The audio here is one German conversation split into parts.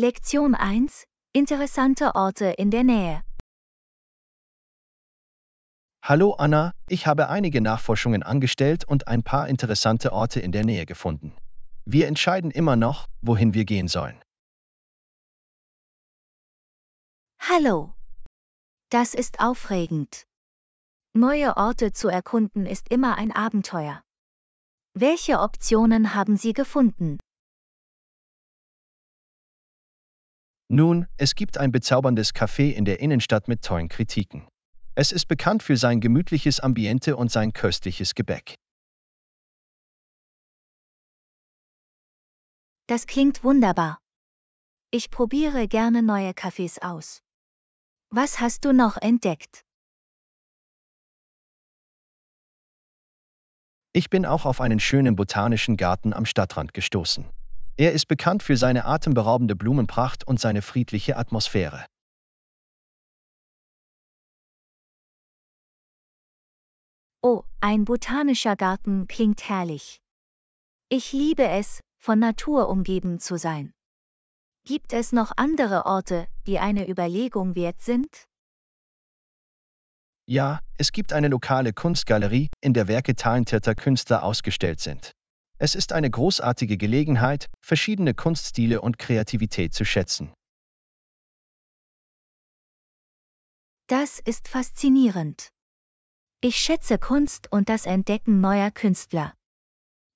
Lektion 1 Interessante Orte in der Nähe. Hallo Anna, ich habe einige Nachforschungen angestellt und ein paar interessante Orte in der Nähe gefunden. Wir entscheiden immer noch, wohin wir gehen sollen. Hallo. Das ist aufregend. Neue Orte zu erkunden ist immer ein Abenteuer. Welche Optionen haben Sie gefunden? Nun, es gibt ein bezauberndes Café in der Innenstadt mit tollen Kritiken. Es ist bekannt für sein gemütliches Ambiente und sein köstliches Gebäck. Das klingt wunderbar. Ich probiere gerne neue Cafés aus. Was hast du noch entdeckt? Ich bin auch auf einen schönen botanischen Garten am Stadtrand gestoßen. Er ist bekannt für seine atemberaubende Blumenpracht und seine friedliche Atmosphäre. Oh, ein botanischer Garten klingt herrlich. Ich liebe es, von Natur umgeben zu sein. Gibt es noch andere Orte, die eine Überlegung wert sind? Ja, es gibt eine lokale Kunstgalerie, in der Werke talentierter Künstler ausgestellt sind. Es ist eine großartige Gelegenheit, verschiedene Kunststile und Kreativität zu schätzen. Das ist faszinierend. Ich schätze Kunst und das Entdecken neuer Künstler.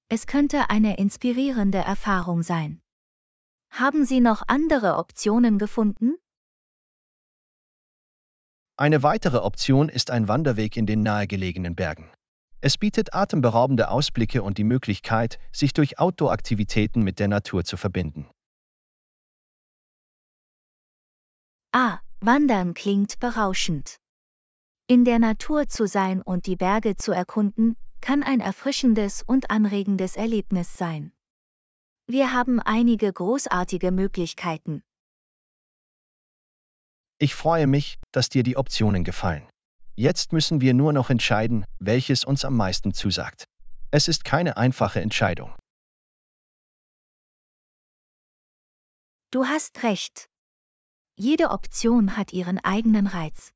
Es könnte eine inspirierende Erfahrung sein. Haben Sie noch andere Optionen gefunden? Eine weitere Option ist ein Wanderweg in den nahegelegenen Bergen. Es bietet atemberaubende Ausblicke und die Möglichkeit, sich durch Outdoor-Aktivitäten mit der Natur zu verbinden. Ah, Wandern klingt berauschend. In der Natur zu sein und die Berge zu erkunden, kann ein erfrischendes und anregendes Erlebnis sein. Wir haben einige großartige Möglichkeiten. Ich freue mich, dass dir die Optionen gefallen. Jetzt müssen wir nur noch entscheiden, welches uns am meisten zusagt. Es ist keine einfache Entscheidung. Du hast recht. Jede Option hat ihren eigenen Reiz.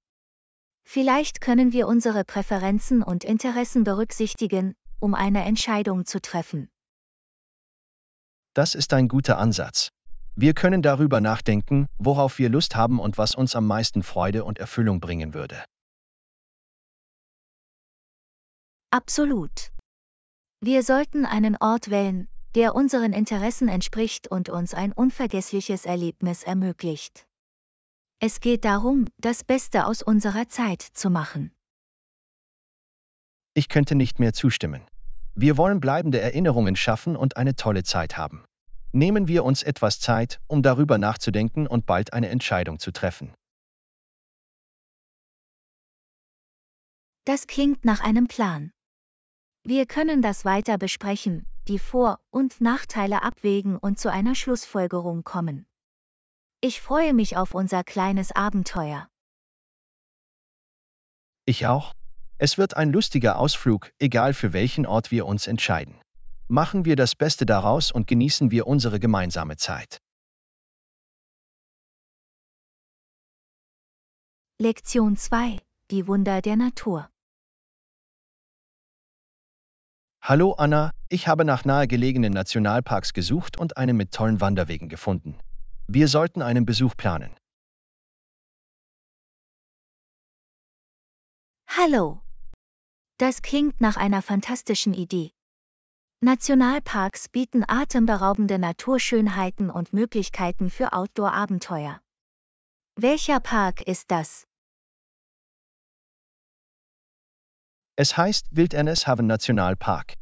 Vielleicht können wir unsere Präferenzen und Interessen berücksichtigen, um eine Entscheidung zu treffen. Das ist ein guter Ansatz. Wir können darüber nachdenken, worauf wir Lust haben und was uns am meisten Freude und Erfüllung bringen würde. Absolut. Wir sollten einen Ort wählen, der unseren Interessen entspricht und uns ein unvergessliches Erlebnis ermöglicht. Es geht darum, das Beste aus unserer Zeit zu machen. Ich könnte nicht mehr zustimmen. Wir wollen bleibende Erinnerungen schaffen und eine tolle Zeit haben. Nehmen wir uns etwas Zeit, um darüber nachzudenken und bald eine Entscheidung zu treffen. Das klingt nach einem Plan. Wir können das weiter besprechen, die Vor- und Nachteile abwägen und zu einer Schlussfolgerung kommen. Ich freue mich auf unser kleines Abenteuer. Ich auch. Es wird ein lustiger Ausflug, egal für welchen Ort wir uns entscheiden. Machen wir das Beste daraus und genießen wir unsere gemeinsame Zeit. Lektion 2 Die Wunder der Natur Hallo Anna, ich habe nach nahegelegenen Nationalparks gesucht und einen mit tollen Wanderwegen gefunden. Wir sollten einen Besuch planen. Hallo. Das klingt nach einer fantastischen Idee. Nationalparks bieten atemberaubende Naturschönheiten und Möglichkeiten für Outdoor-Abenteuer. Welcher Park ist das? Es heißt Wilderness Haven Nationalpark.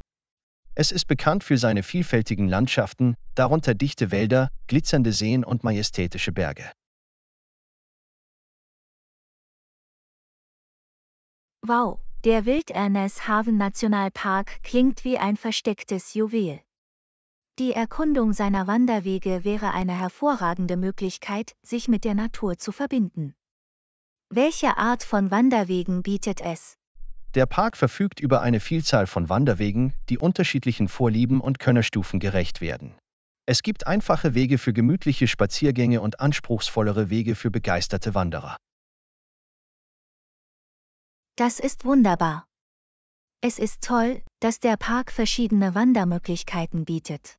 Es ist bekannt für seine vielfältigen Landschaften, darunter dichte Wälder, glitzernde Seen und majestätische Berge. Wow, der Wilderness Haven Nationalpark klingt wie ein verstecktes Juwel. Die Erkundung seiner Wanderwege wäre eine hervorragende Möglichkeit, sich mit der Natur zu verbinden. Welche Art von Wanderwegen bietet es? Der Park verfügt über eine Vielzahl von Wanderwegen, die unterschiedlichen Vorlieben und Könnerstufen gerecht werden. Es gibt einfache Wege für gemütliche Spaziergänge und anspruchsvollere Wege für begeisterte Wanderer. Das ist wunderbar. Es ist toll, dass der Park verschiedene Wandermöglichkeiten bietet.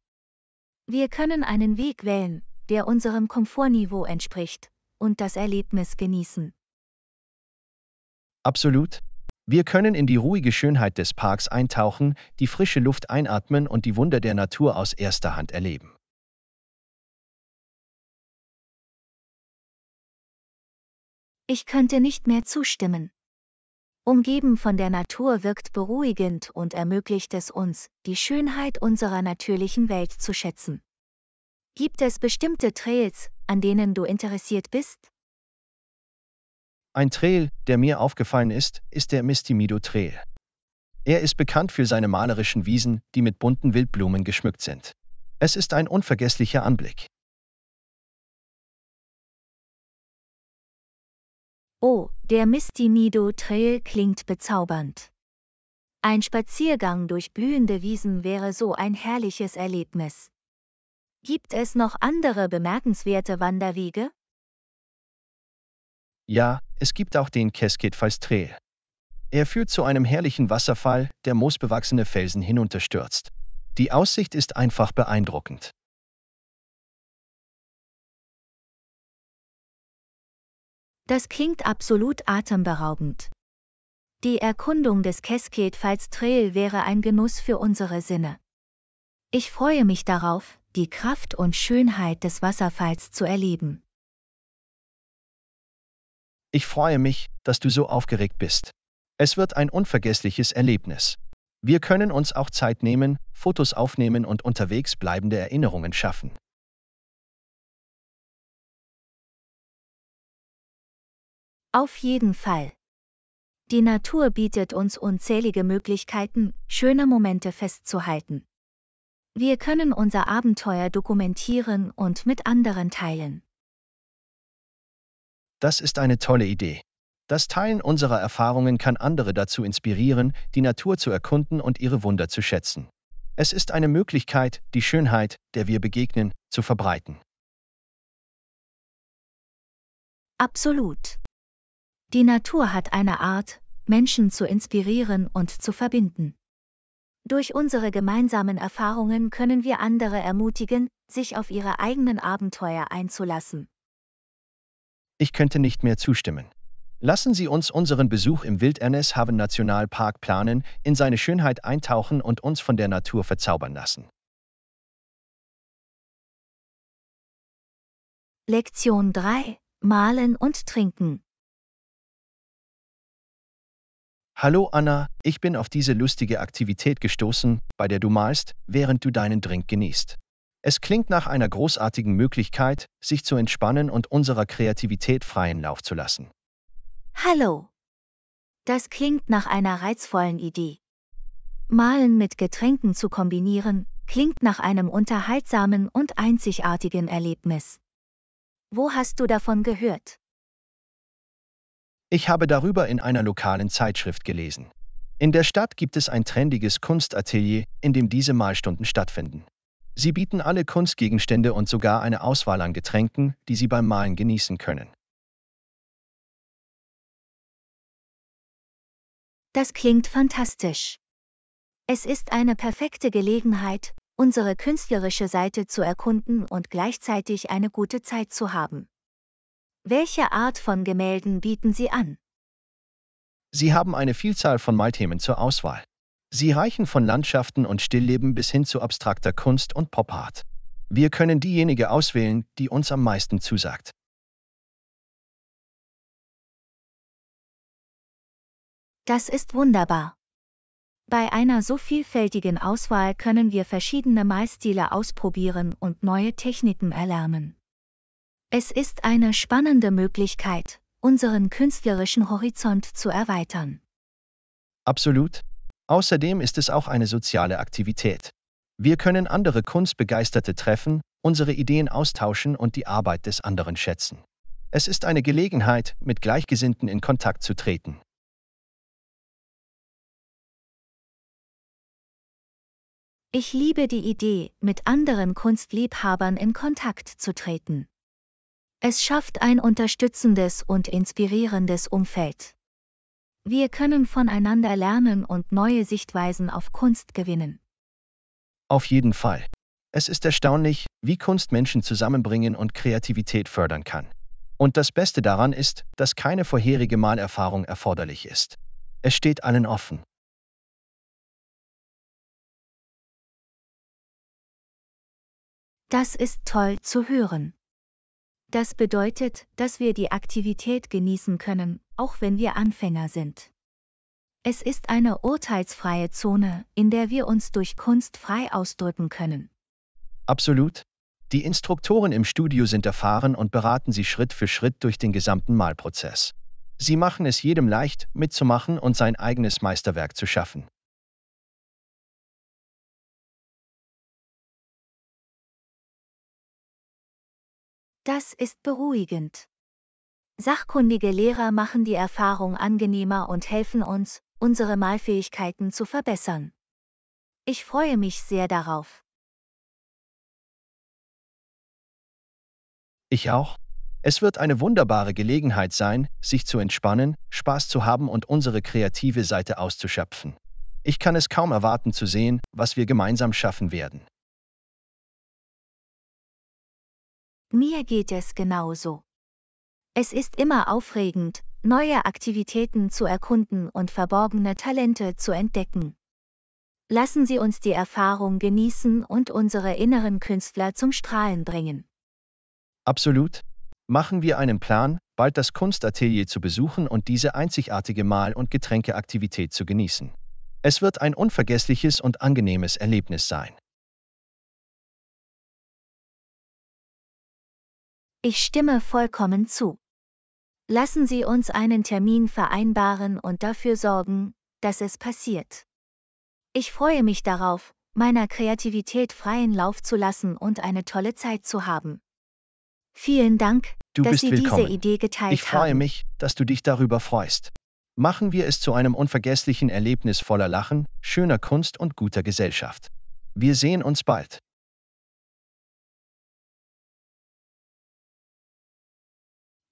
Wir können einen Weg wählen, der unserem Komfortniveau entspricht, und das Erlebnis genießen. Absolut, wir können in die ruhige Schönheit des Parks eintauchen, die frische Luft einatmen und die Wunder der Natur aus erster Hand erleben. Ich könnte nicht mehr zustimmen. Umgeben von der Natur wirkt beruhigend und ermöglicht es uns, die Schönheit unserer natürlichen Welt zu schätzen. Gibt es bestimmte Trails, an denen du interessiert bist? Ein Trail, der mir aufgefallen ist, ist der Mistimido Trail. Er ist bekannt für seine malerischen Wiesen, die mit bunten Wildblumen geschmückt sind. Es ist ein unvergesslicher Anblick. Oh, der Mistimido Trail klingt bezaubernd. Ein Spaziergang durch blühende Wiesen wäre so ein herrliches Erlebnis. Gibt es noch andere bemerkenswerte Wanderwege? Ja, es gibt auch den Cascade Falstrel. Er führt zu einem herrlichen Wasserfall, der moosbewachsene Felsen hinunterstürzt. Die Aussicht ist einfach beeindruckend. Das klingt absolut atemberaubend. Die Erkundung des Cascade Falls Trail wäre ein Genuss für unsere Sinne. Ich freue mich darauf, die Kraft und Schönheit des Wasserfalls zu erleben. Ich freue mich, dass du so aufgeregt bist. Es wird ein unvergessliches Erlebnis. Wir können uns auch Zeit nehmen, Fotos aufnehmen und unterwegs bleibende Erinnerungen schaffen. Auf jeden Fall. Die Natur bietet uns unzählige Möglichkeiten, schöne Momente festzuhalten. Wir können unser Abenteuer dokumentieren und mit anderen teilen. Das ist eine tolle Idee. Das Teilen unserer Erfahrungen kann andere dazu inspirieren, die Natur zu erkunden und ihre Wunder zu schätzen. Es ist eine Möglichkeit, die Schönheit, der wir begegnen, zu verbreiten. Absolut. Die Natur hat eine Art, Menschen zu inspirieren und zu verbinden. Durch unsere gemeinsamen Erfahrungen können wir andere ermutigen, sich auf ihre eigenen Abenteuer einzulassen. Ich könnte nicht mehr zustimmen. Lassen Sie uns unseren Besuch im Wildernesshaven Nationalpark planen, in seine Schönheit eintauchen und uns von der Natur verzaubern lassen. Lektion 3 Malen und Trinken Hallo Anna, ich bin auf diese lustige Aktivität gestoßen, bei der du malst, während du deinen Drink genießt. Es klingt nach einer großartigen Möglichkeit, sich zu entspannen und unserer Kreativität freien Lauf zu lassen. Hallo. Das klingt nach einer reizvollen Idee. Malen mit Getränken zu kombinieren, klingt nach einem unterhaltsamen und einzigartigen Erlebnis. Wo hast du davon gehört? Ich habe darüber in einer lokalen Zeitschrift gelesen. In der Stadt gibt es ein trendiges Kunstatelier, in dem diese Malstunden stattfinden. Sie bieten alle Kunstgegenstände und sogar eine Auswahl an Getränken, die Sie beim Malen genießen können. Das klingt fantastisch. Es ist eine perfekte Gelegenheit, unsere künstlerische Seite zu erkunden und gleichzeitig eine gute Zeit zu haben. Welche Art von Gemälden bieten Sie an? Sie haben eine Vielzahl von Malthemen zur Auswahl. Sie reichen von Landschaften und Stillleben bis hin zu abstrakter Kunst und pop Popart. Wir können diejenige auswählen, die uns am meisten zusagt. Das ist wunderbar. Bei einer so vielfältigen Auswahl können wir verschiedene Malstile ausprobieren und neue Techniken erlernen. Es ist eine spannende Möglichkeit, unseren künstlerischen Horizont zu erweitern. Absolut, Außerdem ist es auch eine soziale Aktivität. Wir können andere Kunstbegeisterte treffen, unsere Ideen austauschen und die Arbeit des anderen schätzen. Es ist eine Gelegenheit, mit Gleichgesinnten in Kontakt zu treten. Ich liebe die Idee, mit anderen Kunstliebhabern in Kontakt zu treten. Es schafft ein unterstützendes und inspirierendes Umfeld. Wir können voneinander lernen und neue Sichtweisen auf Kunst gewinnen. Auf jeden Fall. Es ist erstaunlich, wie Kunst Menschen zusammenbringen und Kreativität fördern kann. Und das Beste daran ist, dass keine vorherige Malerfahrung erforderlich ist. Es steht allen offen. Das ist toll zu hören. Das bedeutet, dass wir die Aktivität genießen können, auch wenn wir Anfänger sind. Es ist eine urteilsfreie Zone, in der wir uns durch Kunst frei ausdrücken können. Absolut. Die Instruktoren im Studio sind erfahren und beraten Sie Schritt für Schritt durch den gesamten Malprozess. Sie machen es jedem leicht, mitzumachen und sein eigenes Meisterwerk zu schaffen. Das ist beruhigend. Sachkundige Lehrer machen die Erfahrung angenehmer und helfen uns, unsere Malfähigkeiten zu verbessern. Ich freue mich sehr darauf. Ich auch. Es wird eine wunderbare Gelegenheit sein, sich zu entspannen, Spaß zu haben und unsere kreative Seite auszuschöpfen. Ich kann es kaum erwarten zu sehen, was wir gemeinsam schaffen werden. Mir geht es genauso. Es ist immer aufregend, neue Aktivitäten zu erkunden und verborgene Talente zu entdecken. Lassen Sie uns die Erfahrung genießen und unsere inneren Künstler zum Strahlen bringen. Absolut. Machen wir einen Plan, bald das Kunstatelier zu besuchen und diese einzigartige Mal- und Getränkeaktivität zu genießen. Es wird ein unvergessliches und angenehmes Erlebnis sein. Ich stimme vollkommen zu. Lassen Sie uns einen Termin vereinbaren und dafür sorgen, dass es passiert. Ich freue mich darauf, meiner Kreativität freien Lauf zu lassen und eine tolle Zeit zu haben. Vielen Dank, du dass Sie willkommen. diese Idee geteilt haben. Ich freue haben. mich, dass du dich darüber freust. Machen wir es zu einem unvergesslichen Erlebnis voller Lachen, schöner Kunst und guter Gesellschaft. Wir sehen uns bald.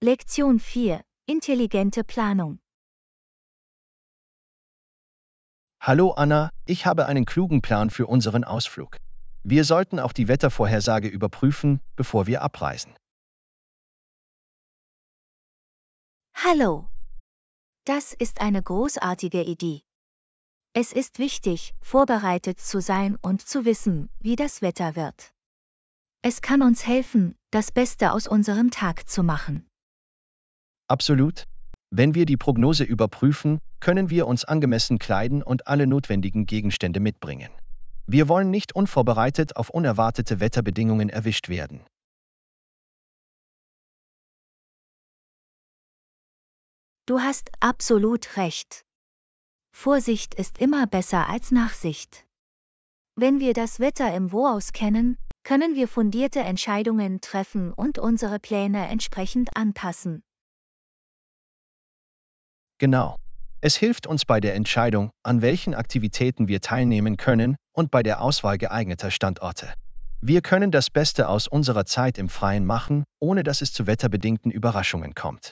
Lektion 4. Intelligente Planung. Hallo Anna, ich habe einen klugen Plan für unseren Ausflug. Wir sollten auch die Wettervorhersage überprüfen, bevor wir abreisen. Hallo. Das ist eine großartige Idee. Es ist wichtig, vorbereitet zu sein und zu wissen, wie das Wetter wird. Es kann uns helfen, das Beste aus unserem Tag zu machen. Absolut. Wenn wir die Prognose überprüfen, können wir uns angemessen kleiden und alle notwendigen Gegenstände mitbringen. Wir wollen nicht unvorbereitet auf unerwartete Wetterbedingungen erwischt werden. Du hast absolut recht. Vorsicht ist immer besser als Nachsicht. Wenn wir das Wetter im Voraus kennen, können wir fundierte Entscheidungen treffen und unsere Pläne entsprechend anpassen. Genau. Es hilft uns bei der Entscheidung, an welchen Aktivitäten wir teilnehmen können und bei der Auswahl geeigneter Standorte. Wir können das Beste aus unserer Zeit im Freien machen, ohne dass es zu wetterbedingten Überraschungen kommt.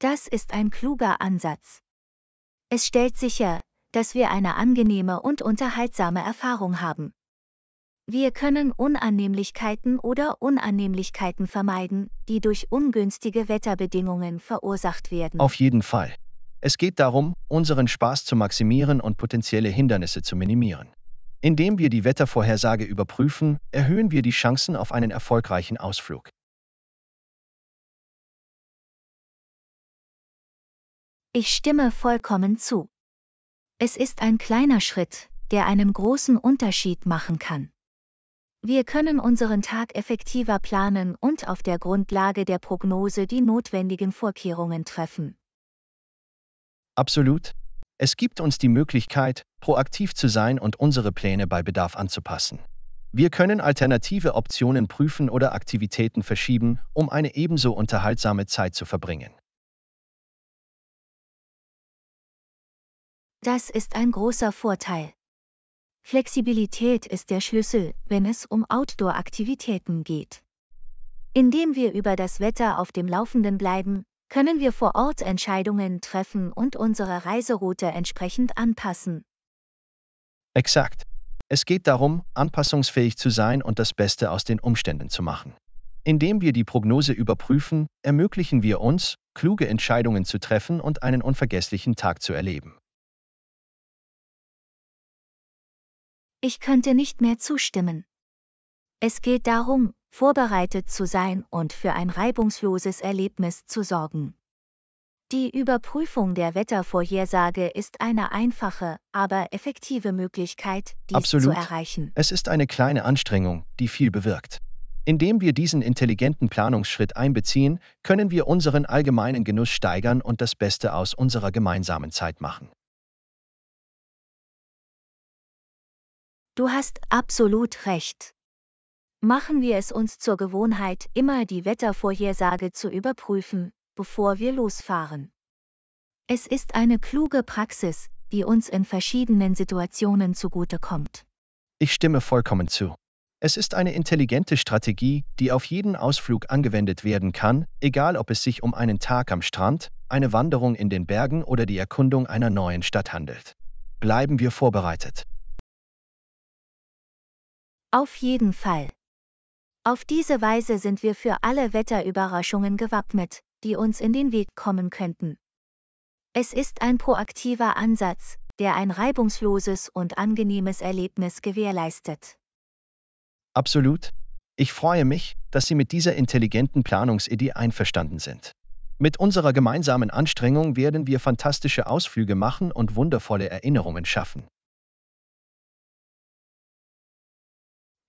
Das ist ein kluger Ansatz. Es stellt sicher, dass wir eine angenehme und unterhaltsame Erfahrung haben. Wir können Unannehmlichkeiten oder Unannehmlichkeiten vermeiden, die durch ungünstige Wetterbedingungen verursacht werden. Auf jeden Fall. Es geht darum, unseren Spaß zu maximieren und potenzielle Hindernisse zu minimieren. Indem wir die Wettervorhersage überprüfen, erhöhen wir die Chancen auf einen erfolgreichen Ausflug. Ich stimme vollkommen zu. Es ist ein kleiner Schritt, der einen großen Unterschied machen kann. Wir können unseren Tag effektiver planen und auf der Grundlage der Prognose die notwendigen Vorkehrungen treffen. Absolut. Es gibt uns die Möglichkeit, proaktiv zu sein und unsere Pläne bei Bedarf anzupassen. Wir können alternative Optionen prüfen oder Aktivitäten verschieben, um eine ebenso unterhaltsame Zeit zu verbringen. Das ist ein großer Vorteil. Flexibilität ist der Schlüssel, wenn es um Outdoor-Aktivitäten geht. Indem wir über das Wetter auf dem Laufenden bleiben, können wir vor Ort Entscheidungen treffen und unsere Reiseroute entsprechend anpassen. Exakt. Es geht darum, anpassungsfähig zu sein und das Beste aus den Umständen zu machen. Indem wir die Prognose überprüfen, ermöglichen wir uns, kluge Entscheidungen zu treffen und einen unvergesslichen Tag zu erleben. Ich könnte nicht mehr zustimmen. Es geht darum, vorbereitet zu sein und für ein reibungsloses Erlebnis zu sorgen. Die Überprüfung der Wettervorhersage ist eine einfache, aber effektive Möglichkeit, dies Absolut. zu erreichen. Es ist eine kleine Anstrengung, die viel bewirkt. Indem wir diesen intelligenten Planungsschritt einbeziehen, können wir unseren allgemeinen Genuss steigern und das Beste aus unserer gemeinsamen Zeit machen. Du hast absolut recht. Machen wir es uns zur Gewohnheit, immer die Wettervorhersage zu überprüfen, bevor wir losfahren. Es ist eine kluge Praxis, die uns in verschiedenen Situationen zugutekommt. Ich stimme vollkommen zu. Es ist eine intelligente Strategie, die auf jeden Ausflug angewendet werden kann, egal ob es sich um einen Tag am Strand, eine Wanderung in den Bergen oder die Erkundung einer neuen Stadt handelt. Bleiben wir vorbereitet. Auf jeden Fall. Auf diese Weise sind wir für alle Wetterüberraschungen gewappnet, die uns in den Weg kommen könnten. Es ist ein proaktiver Ansatz, der ein reibungsloses und angenehmes Erlebnis gewährleistet. Absolut. Ich freue mich, dass Sie mit dieser intelligenten Planungsidee einverstanden sind. Mit unserer gemeinsamen Anstrengung werden wir fantastische Ausflüge machen und wundervolle Erinnerungen schaffen.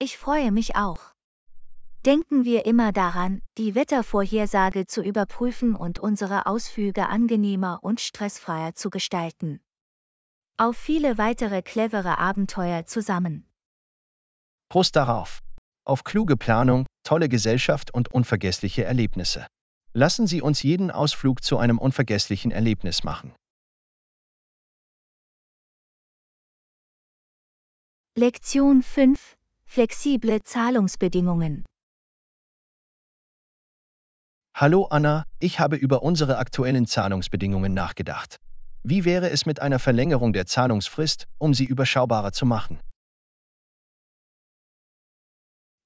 Ich freue mich auch. Denken wir immer daran, die Wettervorhersage zu überprüfen und unsere Ausflüge angenehmer und stressfreier zu gestalten. Auf viele weitere clevere Abenteuer zusammen. Prost darauf! Auf kluge Planung, tolle Gesellschaft und unvergessliche Erlebnisse. Lassen Sie uns jeden Ausflug zu einem unvergesslichen Erlebnis machen. Lektion 5 Flexible Zahlungsbedingungen. Hallo Anna, ich habe über unsere aktuellen Zahlungsbedingungen nachgedacht. Wie wäre es mit einer Verlängerung der Zahlungsfrist, um sie überschaubarer zu machen?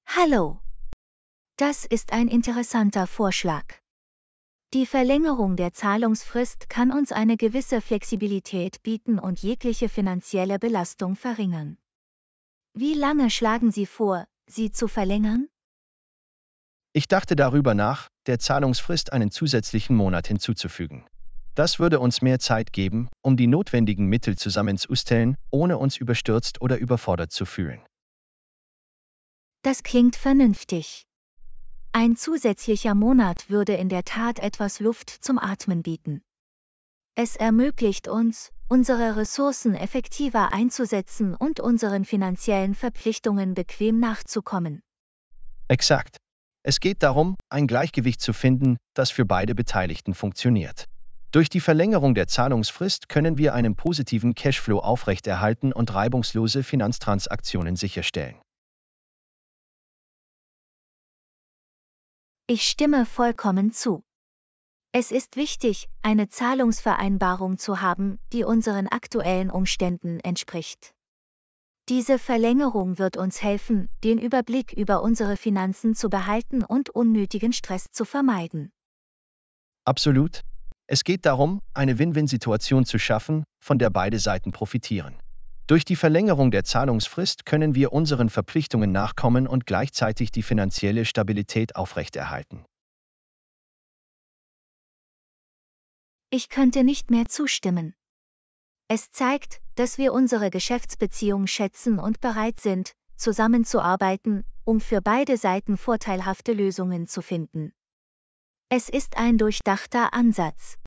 Hallo. Das ist ein interessanter Vorschlag. Die Verlängerung der Zahlungsfrist kann uns eine gewisse Flexibilität bieten und jegliche finanzielle Belastung verringern. Wie lange schlagen Sie vor, sie zu verlängern? Ich dachte darüber nach, der Zahlungsfrist einen zusätzlichen Monat hinzuzufügen. Das würde uns mehr Zeit geben, um die notwendigen Mittel zusammenzustellen, ohne uns überstürzt oder überfordert zu fühlen. Das klingt vernünftig. Ein zusätzlicher Monat würde in der Tat etwas Luft zum Atmen bieten. Es ermöglicht uns, unsere Ressourcen effektiver einzusetzen und unseren finanziellen Verpflichtungen bequem nachzukommen. Exakt. Es geht darum, ein Gleichgewicht zu finden, das für beide Beteiligten funktioniert. Durch die Verlängerung der Zahlungsfrist können wir einen positiven Cashflow aufrechterhalten und reibungslose Finanztransaktionen sicherstellen. Ich stimme vollkommen zu. Es ist wichtig, eine Zahlungsvereinbarung zu haben, die unseren aktuellen Umständen entspricht. Diese Verlängerung wird uns helfen, den Überblick über unsere Finanzen zu behalten und unnötigen Stress zu vermeiden. Absolut. Es geht darum, eine Win-Win-Situation zu schaffen, von der beide Seiten profitieren. Durch die Verlängerung der Zahlungsfrist können wir unseren Verpflichtungen nachkommen und gleichzeitig die finanzielle Stabilität aufrechterhalten. Ich könnte nicht mehr zustimmen. Es zeigt, dass wir unsere Geschäftsbeziehung schätzen und bereit sind, zusammenzuarbeiten, um für beide Seiten vorteilhafte Lösungen zu finden. Es ist ein durchdachter Ansatz.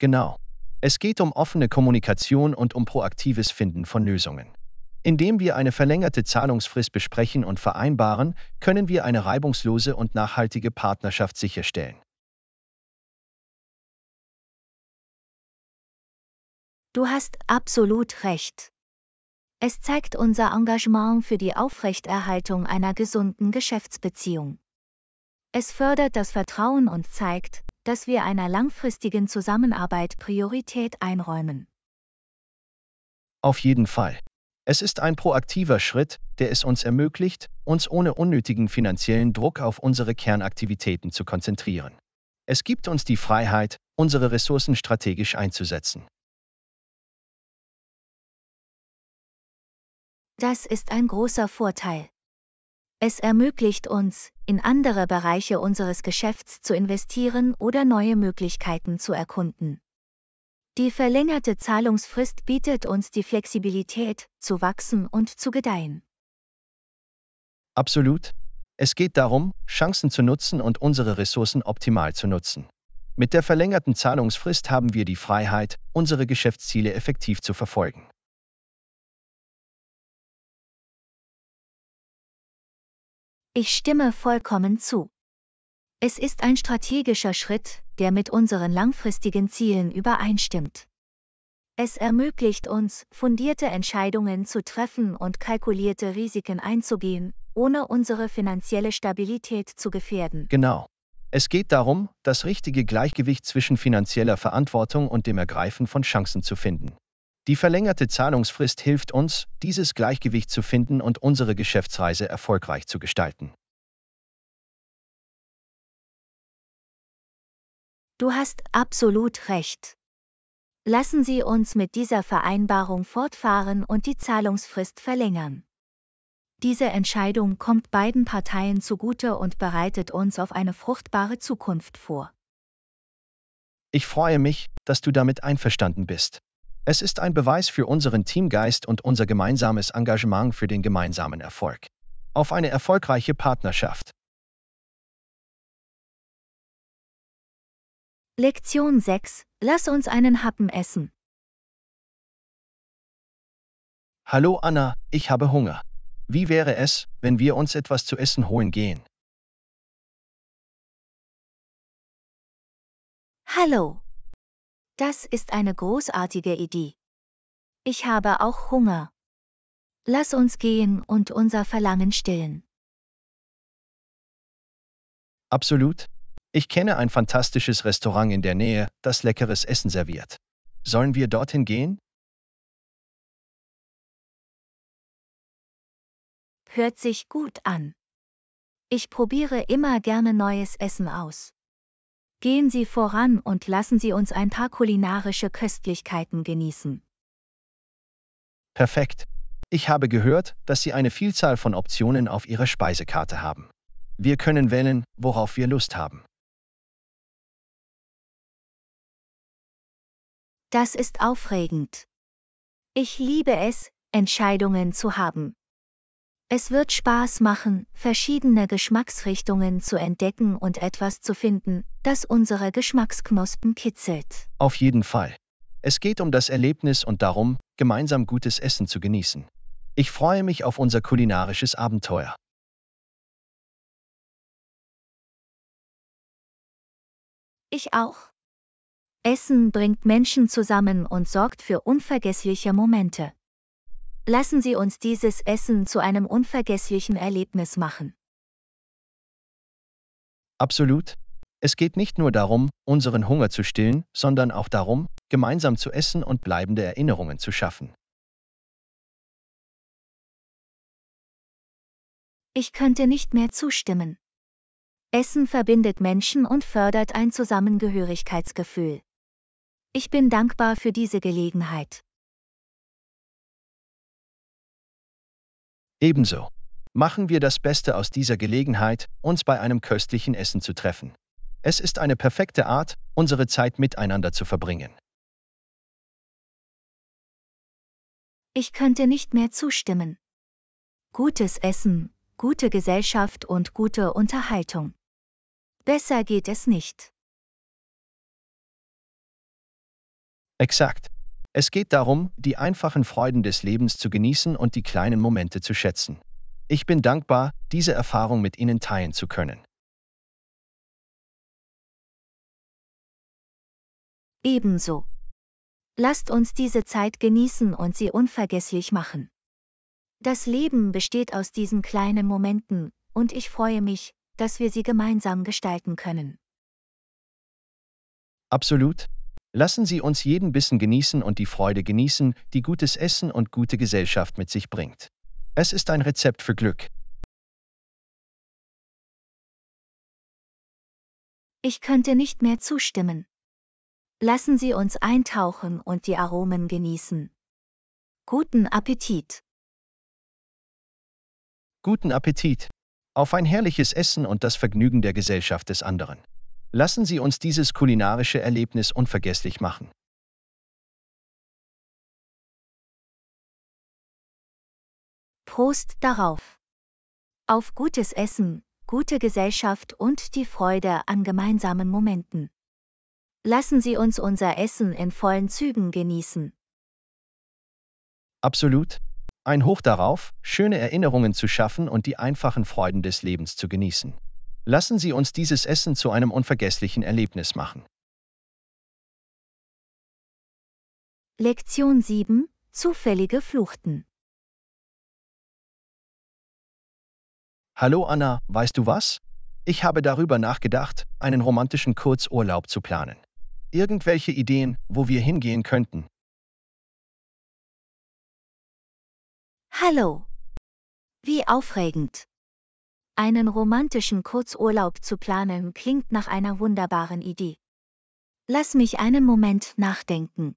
Genau. Es geht um offene Kommunikation und um proaktives Finden von Lösungen. Indem wir eine verlängerte Zahlungsfrist besprechen und vereinbaren, können wir eine reibungslose und nachhaltige Partnerschaft sicherstellen. Du hast absolut recht. Es zeigt unser Engagement für die Aufrechterhaltung einer gesunden Geschäftsbeziehung. Es fördert das Vertrauen und zeigt, dass wir einer langfristigen Zusammenarbeit Priorität einräumen. Auf jeden Fall. Es ist ein proaktiver Schritt, der es uns ermöglicht, uns ohne unnötigen finanziellen Druck auf unsere Kernaktivitäten zu konzentrieren. Es gibt uns die Freiheit, unsere Ressourcen strategisch einzusetzen. Das ist ein großer Vorteil. Es ermöglicht uns, in andere Bereiche unseres Geschäfts zu investieren oder neue Möglichkeiten zu erkunden. Die verlängerte Zahlungsfrist bietet uns die Flexibilität, zu wachsen und zu gedeihen. Absolut. Es geht darum, Chancen zu nutzen und unsere Ressourcen optimal zu nutzen. Mit der verlängerten Zahlungsfrist haben wir die Freiheit, unsere Geschäftsziele effektiv zu verfolgen. Ich stimme vollkommen zu. Es ist ein strategischer Schritt, der mit unseren langfristigen Zielen übereinstimmt. Es ermöglicht uns, fundierte Entscheidungen zu treffen und kalkulierte Risiken einzugehen, ohne unsere finanzielle Stabilität zu gefährden. Genau. Es geht darum, das richtige Gleichgewicht zwischen finanzieller Verantwortung und dem Ergreifen von Chancen zu finden. Die verlängerte Zahlungsfrist hilft uns, dieses Gleichgewicht zu finden und unsere Geschäftsreise erfolgreich zu gestalten. Du hast absolut recht. Lassen Sie uns mit dieser Vereinbarung fortfahren und die Zahlungsfrist verlängern. Diese Entscheidung kommt beiden Parteien zugute und bereitet uns auf eine fruchtbare Zukunft vor. Ich freue mich, dass du damit einverstanden bist. Es ist ein Beweis für unseren Teamgeist und unser gemeinsames Engagement für den gemeinsamen Erfolg. Auf eine erfolgreiche Partnerschaft. Lektion 6. Lass uns einen Happen essen. Hallo Anna, ich habe Hunger. Wie wäre es, wenn wir uns etwas zu essen holen gehen? Hallo, das ist eine großartige Idee. Ich habe auch Hunger. Lass uns gehen und unser Verlangen stillen. Absolut. Ich kenne ein fantastisches Restaurant in der Nähe, das leckeres Essen serviert. Sollen wir dorthin gehen? Hört sich gut an. Ich probiere immer gerne neues Essen aus. Gehen Sie voran und lassen Sie uns ein paar kulinarische Köstlichkeiten genießen. Perfekt. Ich habe gehört, dass Sie eine Vielzahl von Optionen auf Ihrer Speisekarte haben. Wir können wählen, worauf wir Lust haben. Das ist aufregend. Ich liebe es, Entscheidungen zu haben. Es wird Spaß machen, verschiedene Geschmacksrichtungen zu entdecken und etwas zu finden, das unsere Geschmacksknospen kitzelt. Auf jeden Fall. Es geht um das Erlebnis und darum, gemeinsam gutes Essen zu genießen. Ich freue mich auf unser kulinarisches Abenteuer. Ich auch. Essen bringt Menschen zusammen und sorgt für unvergessliche Momente. Lassen Sie uns dieses Essen zu einem unvergesslichen Erlebnis machen. Absolut. Es geht nicht nur darum, unseren Hunger zu stillen, sondern auch darum, gemeinsam zu essen und bleibende Erinnerungen zu schaffen. Ich könnte nicht mehr zustimmen. Essen verbindet Menschen und fördert ein Zusammengehörigkeitsgefühl. Ich bin dankbar für diese Gelegenheit. Ebenso machen wir das Beste aus dieser Gelegenheit, uns bei einem köstlichen Essen zu treffen. Es ist eine perfekte Art, unsere Zeit miteinander zu verbringen. Ich könnte nicht mehr zustimmen. Gutes Essen, gute Gesellschaft und gute Unterhaltung. Besser geht es nicht. Exakt. Es geht darum, die einfachen Freuden des Lebens zu genießen und die kleinen Momente zu schätzen. Ich bin dankbar, diese Erfahrung mit Ihnen teilen zu können. Ebenso. Lasst uns diese Zeit genießen und sie unvergesslich machen. Das Leben besteht aus diesen kleinen Momenten, und ich freue mich, dass wir sie gemeinsam gestalten können. Absolut, Lassen Sie uns jeden Bissen genießen und die Freude genießen, die gutes Essen und gute Gesellschaft mit sich bringt. Es ist ein Rezept für Glück. Ich könnte nicht mehr zustimmen. Lassen Sie uns eintauchen und die Aromen genießen. Guten Appetit. Guten Appetit. Auf ein herrliches Essen und das Vergnügen der Gesellschaft des anderen. Lassen Sie uns dieses kulinarische Erlebnis unvergesslich machen. Prost darauf! Auf gutes Essen, gute Gesellschaft und die Freude an gemeinsamen Momenten. Lassen Sie uns unser Essen in vollen Zügen genießen. Absolut. Ein Hoch darauf, schöne Erinnerungen zu schaffen und die einfachen Freuden des Lebens zu genießen. Lassen Sie uns dieses Essen zu einem unvergesslichen Erlebnis machen. Lektion 7 Zufällige Fluchten Hallo Anna, weißt du was? Ich habe darüber nachgedacht, einen romantischen Kurzurlaub zu planen. Irgendwelche Ideen, wo wir hingehen könnten. Hallo. Wie aufregend. Einen romantischen Kurzurlaub zu planen klingt nach einer wunderbaren Idee. Lass mich einen Moment nachdenken.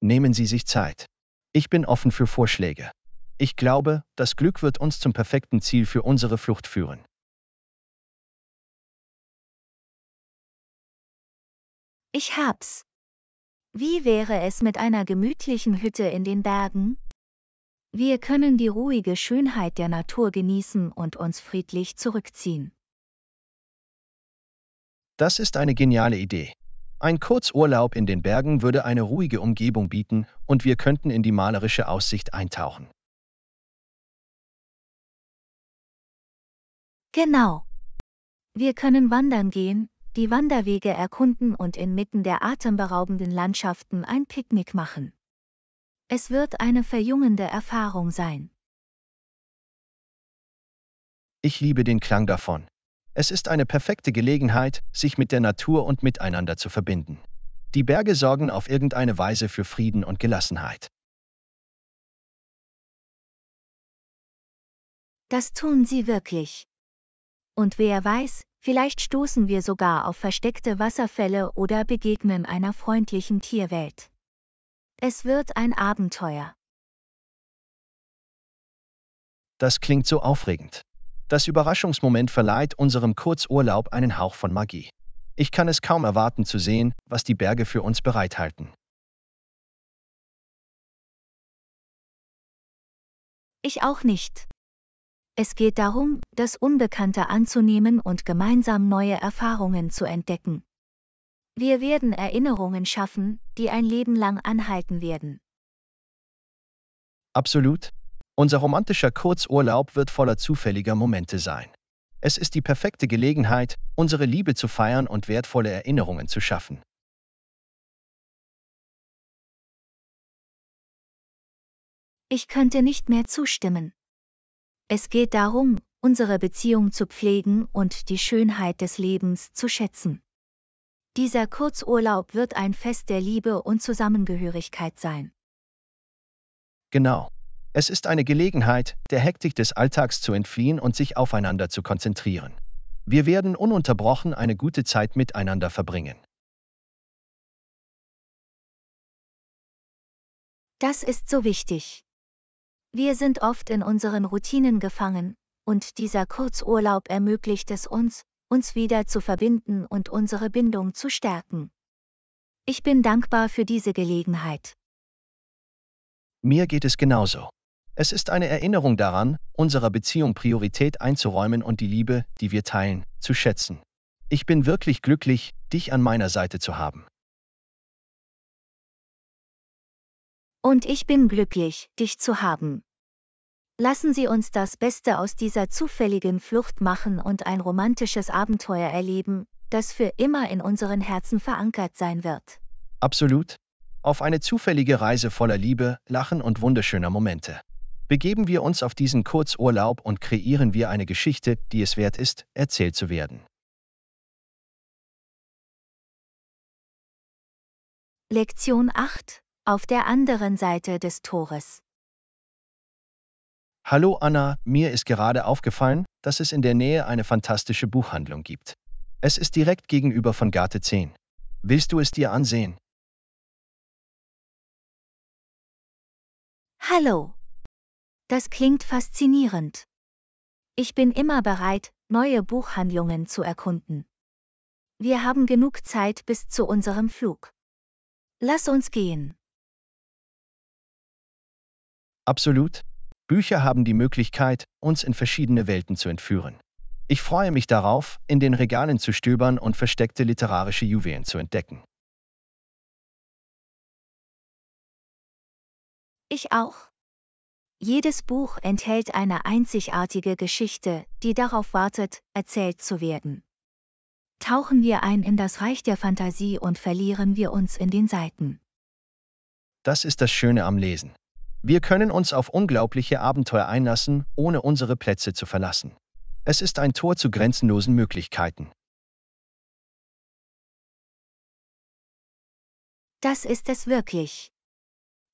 Nehmen Sie sich Zeit. Ich bin offen für Vorschläge. Ich glaube, das Glück wird uns zum perfekten Ziel für unsere Flucht führen. Ich hab's. Wie wäre es mit einer gemütlichen Hütte in den Bergen? Wir können die ruhige Schönheit der Natur genießen und uns friedlich zurückziehen. Das ist eine geniale Idee. Ein Kurzurlaub in den Bergen würde eine ruhige Umgebung bieten und wir könnten in die malerische Aussicht eintauchen. Genau. Wir können wandern gehen, die Wanderwege erkunden und inmitten der atemberaubenden Landschaften ein Picknick machen. Es wird eine verjüngende Erfahrung sein. Ich liebe den Klang davon. Es ist eine perfekte Gelegenheit, sich mit der Natur und miteinander zu verbinden. Die Berge sorgen auf irgendeine Weise für Frieden und Gelassenheit. Das tun sie wirklich. Und wer weiß, vielleicht stoßen wir sogar auf versteckte Wasserfälle oder begegnen einer freundlichen Tierwelt. Es wird ein Abenteuer. Das klingt so aufregend. Das Überraschungsmoment verleiht unserem Kurzurlaub einen Hauch von Magie. Ich kann es kaum erwarten zu sehen, was die Berge für uns bereithalten. Ich auch nicht. Es geht darum, das Unbekannte anzunehmen und gemeinsam neue Erfahrungen zu entdecken. Wir werden Erinnerungen schaffen, die ein Leben lang anhalten werden. Absolut. Unser romantischer Kurzurlaub wird voller zufälliger Momente sein. Es ist die perfekte Gelegenheit, unsere Liebe zu feiern und wertvolle Erinnerungen zu schaffen. Ich könnte nicht mehr zustimmen. Es geht darum, unsere Beziehung zu pflegen und die Schönheit des Lebens zu schätzen. Dieser Kurzurlaub wird ein Fest der Liebe und Zusammengehörigkeit sein. Genau. Es ist eine Gelegenheit, der Hektik des Alltags zu entfliehen und sich aufeinander zu konzentrieren. Wir werden ununterbrochen eine gute Zeit miteinander verbringen. Das ist so wichtig. Wir sind oft in unseren Routinen gefangen, und dieser Kurzurlaub ermöglicht es uns, uns wieder zu verbinden und unsere Bindung zu stärken. Ich bin dankbar für diese Gelegenheit. Mir geht es genauso. Es ist eine Erinnerung daran, unserer Beziehung Priorität einzuräumen und die Liebe, die wir teilen, zu schätzen. Ich bin wirklich glücklich, dich an meiner Seite zu haben. Und ich bin glücklich, dich zu haben. Lassen Sie uns das Beste aus dieser zufälligen Flucht machen und ein romantisches Abenteuer erleben, das für immer in unseren Herzen verankert sein wird. Absolut. Auf eine zufällige Reise voller Liebe, Lachen und wunderschöner Momente. Begeben wir uns auf diesen Kurzurlaub und kreieren wir eine Geschichte, die es wert ist, erzählt zu werden. Lektion 8 Auf der anderen Seite des Tores Hallo Anna, mir ist gerade aufgefallen, dass es in der Nähe eine fantastische Buchhandlung gibt. Es ist direkt gegenüber von Gate 10. Willst du es dir ansehen? Hallo. Das klingt faszinierend. Ich bin immer bereit, neue Buchhandlungen zu erkunden. Wir haben genug Zeit bis zu unserem Flug. Lass uns gehen. Absolut, Bücher haben die Möglichkeit, uns in verschiedene Welten zu entführen. Ich freue mich darauf, in den Regalen zu stöbern und versteckte literarische Juwelen zu entdecken. Ich auch. Jedes Buch enthält eine einzigartige Geschichte, die darauf wartet, erzählt zu werden. Tauchen wir ein in das Reich der Fantasie und verlieren wir uns in den Seiten. Das ist das Schöne am Lesen. Wir können uns auf unglaubliche Abenteuer einlassen, ohne unsere Plätze zu verlassen. Es ist ein Tor zu grenzenlosen Möglichkeiten. Das ist es wirklich.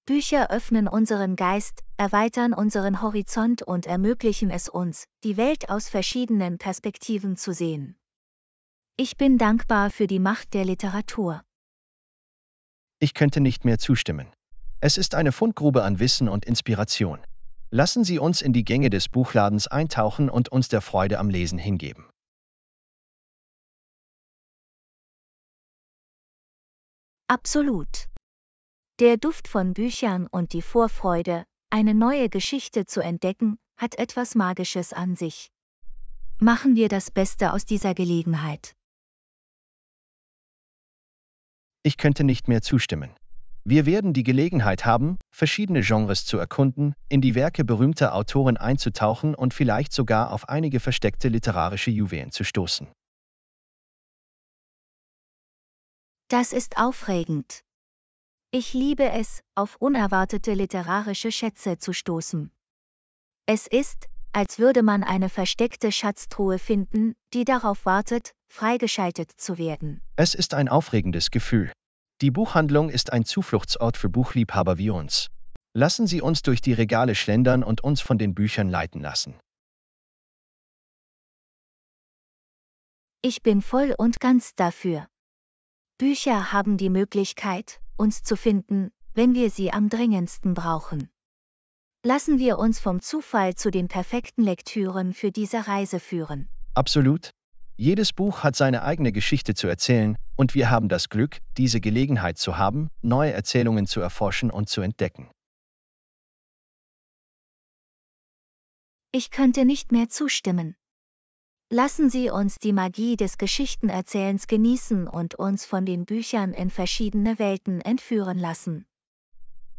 Bücher öffnen unseren Geist, erweitern unseren Horizont und ermöglichen es uns, die Welt aus verschiedenen Perspektiven zu sehen. Ich bin dankbar für die Macht der Literatur. Ich könnte nicht mehr zustimmen. Es ist eine Fundgrube an Wissen und Inspiration. Lassen Sie uns in die Gänge des Buchladens eintauchen und uns der Freude am Lesen hingeben. Absolut. Der Duft von Büchern und die Vorfreude, eine neue Geschichte zu entdecken, hat etwas Magisches an sich. Machen wir das Beste aus dieser Gelegenheit. Ich könnte nicht mehr zustimmen. Wir werden die Gelegenheit haben, verschiedene Genres zu erkunden, in die Werke berühmter Autoren einzutauchen und vielleicht sogar auf einige versteckte literarische Juwelen zu stoßen. Das ist aufregend. Ich liebe es, auf unerwartete literarische Schätze zu stoßen. Es ist, als würde man eine versteckte Schatztruhe finden, die darauf wartet, freigeschaltet zu werden. Es ist ein aufregendes Gefühl. Die Buchhandlung ist ein Zufluchtsort für Buchliebhaber wie uns. Lassen Sie uns durch die Regale schlendern und uns von den Büchern leiten lassen. Ich bin voll und ganz dafür. Bücher haben die Möglichkeit, uns zu finden, wenn wir sie am dringendsten brauchen. Lassen wir uns vom Zufall zu den perfekten Lektüren für diese Reise führen. Absolut. Jedes Buch hat seine eigene Geschichte zu erzählen und wir haben das Glück, diese Gelegenheit zu haben, neue Erzählungen zu erforschen und zu entdecken. Ich könnte nicht mehr zustimmen. Lassen Sie uns die Magie des Geschichtenerzählens genießen und uns von den Büchern in verschiedene Welten entführen lassen.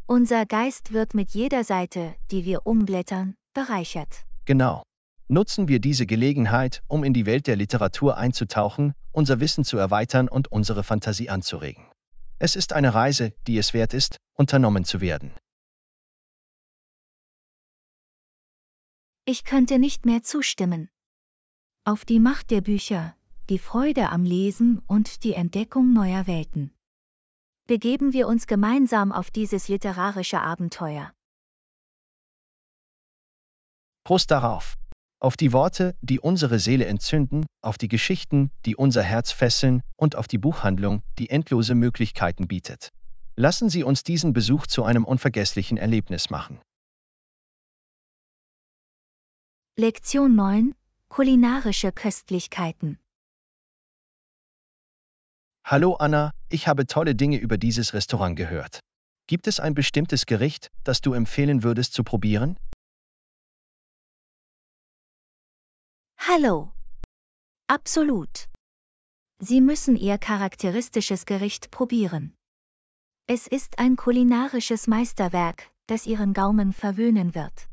Unser Geist wird mit jeder Seite, die wir umblättern, bereichert. Genau. Nutzen wir diese Gelegenheit, um in die Welt der Literatur einzutauchen, unser Wissen zu erweitern und unsere Fantasie anzuregen. Es ist eine Reise, die es wert ist, unternommen zu werden. Ich könnte nicht mehr zustimmen. Auf die Macht der Bücher, die Freude am Lesen und die Entdeckung neuer Welten. Begeben wir uns gemeinsam auf dieses literarische Abenteuer. Prost darauf! auf die Worte, die unsere Seele entzünden, auf die Geschichten, die unser Herz fesseln und auf die Buchhandlung, die endlose Möglichkeiten bietet. Lassen Sie uns diesen Besuch zu einem unvergesslichen Erlebnis machen. Lektion 9 Kulinarische Köstlichkeiten Hallo Anna, ich habe tolle Dinge über dieses Restaurant gehört. Gibt es ein bestimmtes Gericht, das du empfehlen würdest zu probieren? Hallo. Absolut. Sie müssen Ihr charakteristisches Gericht probieren. Es ist ein kulinarisches Meisterwerk, das Ihren Gaumen verwöhnen wird.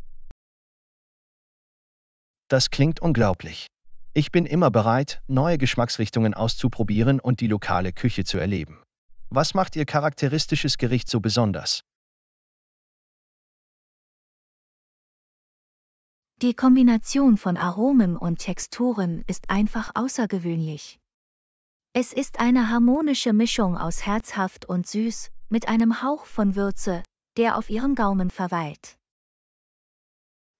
Das klingt unglaublich. Ich bin immer bereit, neue Geschmacksrichtungen auszuprobieren und die lokale Küche zu erleben. Was macht Ihr charakteristisches Gericht so besonders? Die Kombination von Aromen und Texturen ist einfach außergewöhnlich. Es ist eine harmonische Mischung aus herzhaft und süß, mit einem Hauch von Würze, der auf ihrem Gaumen verweilt.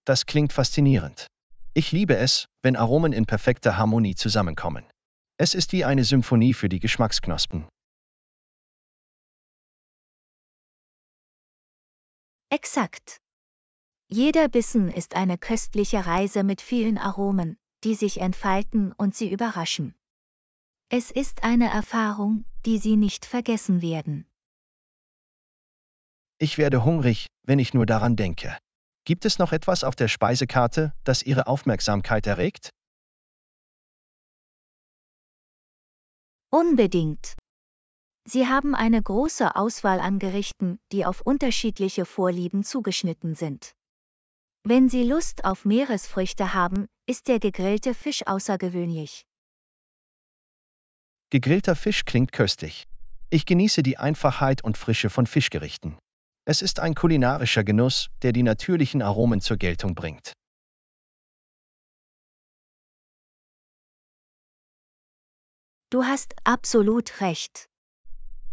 Das klingt faszinierend. Ich liebe es, wenn Aromen in perfekter Harmonie zusammenkommen. Es ist wie eine Symphonie für die Geschmacksknospen. Exakt. Jeder Bissen ist eine köstliche Reise mit vielen Aromen, die sich entfalten und sie überraschen. Es ist eine Erfahrung, die Sie nicht vergessen werden. Ich werde hungrig, wenn ich nur daran denke. Gibt es noch etwas auf der Speisekarte, das Ihre Aufmerksamkeit erregt? Unbedingt. Sie haben eine große Auswahl an Gerichten, die auf unterschiedliche Vorlieben zugeschnitten sind. Wenn Sie Lust auf Meeresfrüchte haben, ist der gegrillte Fisch außergewöhnlich. Gegrillter Fisch klingt köstlich. Ich genieße die Einfachheit und Frische von Fischgerichten. Es ist ein kulinarischer Genuss, der die natürlichen Aromen zur Geltung bringt. Du hast absolut recht.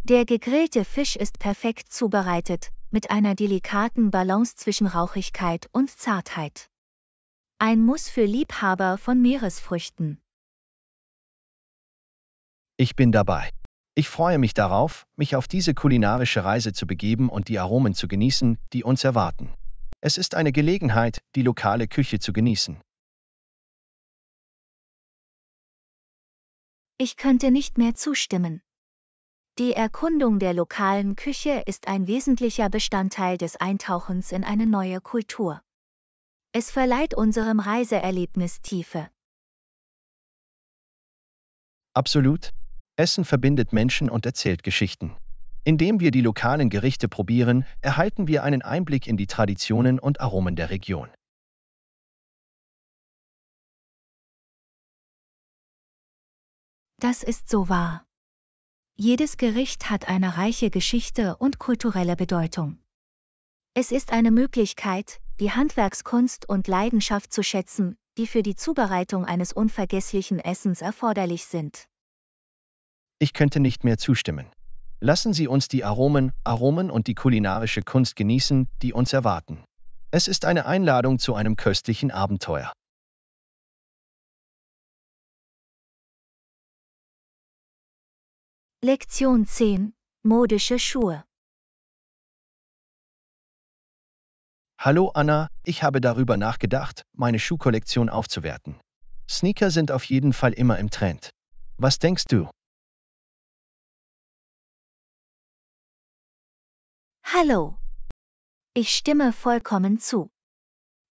Der gegrillte Fisch ist perfekt zubereitet, mit einer delikaten Balance zwischen Rauchigkeit und Zartheit. Ein Muss für Liebhaber von Meeresfrüchten. Ich bin dabei. Ich freue mich darauf, mich auf diese kulinarische Reise zu begeben und die Aromen zu genießen, die uns erwarten. Es ist eine Gelegenheit, die lokale Küche zu genießen. Ich könnte nicht mehr zustimmen. Die Erkundung der lokalen Küche ist ein wesentlicher Bestandteil des Eintauchens in eine neue Kultur. Es verleiht unserem Reiseerlebnis Tiefe. Absolut. Essen verbindet Menschen und erzählt Geschichten. Indem wir die lokalen Gerichte probieren, erhalten wir einen Einblick in die Traditionen und Aromen der Region. Das ist so wahr. Jedes Gericht hat eine reiche Geschichte und kulturelle Bedeutung. Es ist eine Möglichkeit, die Handwerkskunst und Leidenschaft zu schätzen, die für die Zubereitung eines unvergesslichen Essens erforderlich sind. Ich könnte nicht mehr zustimmen. Lassen Sie uns die Aromen, Aromen und die kulinarische Kunst genießen, die uns erwarten. Es ist eine Einladung zu einem köstlichen Abenteuer. Lektion 10 Modische Schuhe Hallo Anna, ich habe darüber nachgedacht, meine Schuhkollektion aufzuwerten. Sneaker sind auf jeden Fall immer im Trend. Was denkst du? Hallo. Ich stimme vollkommen zu.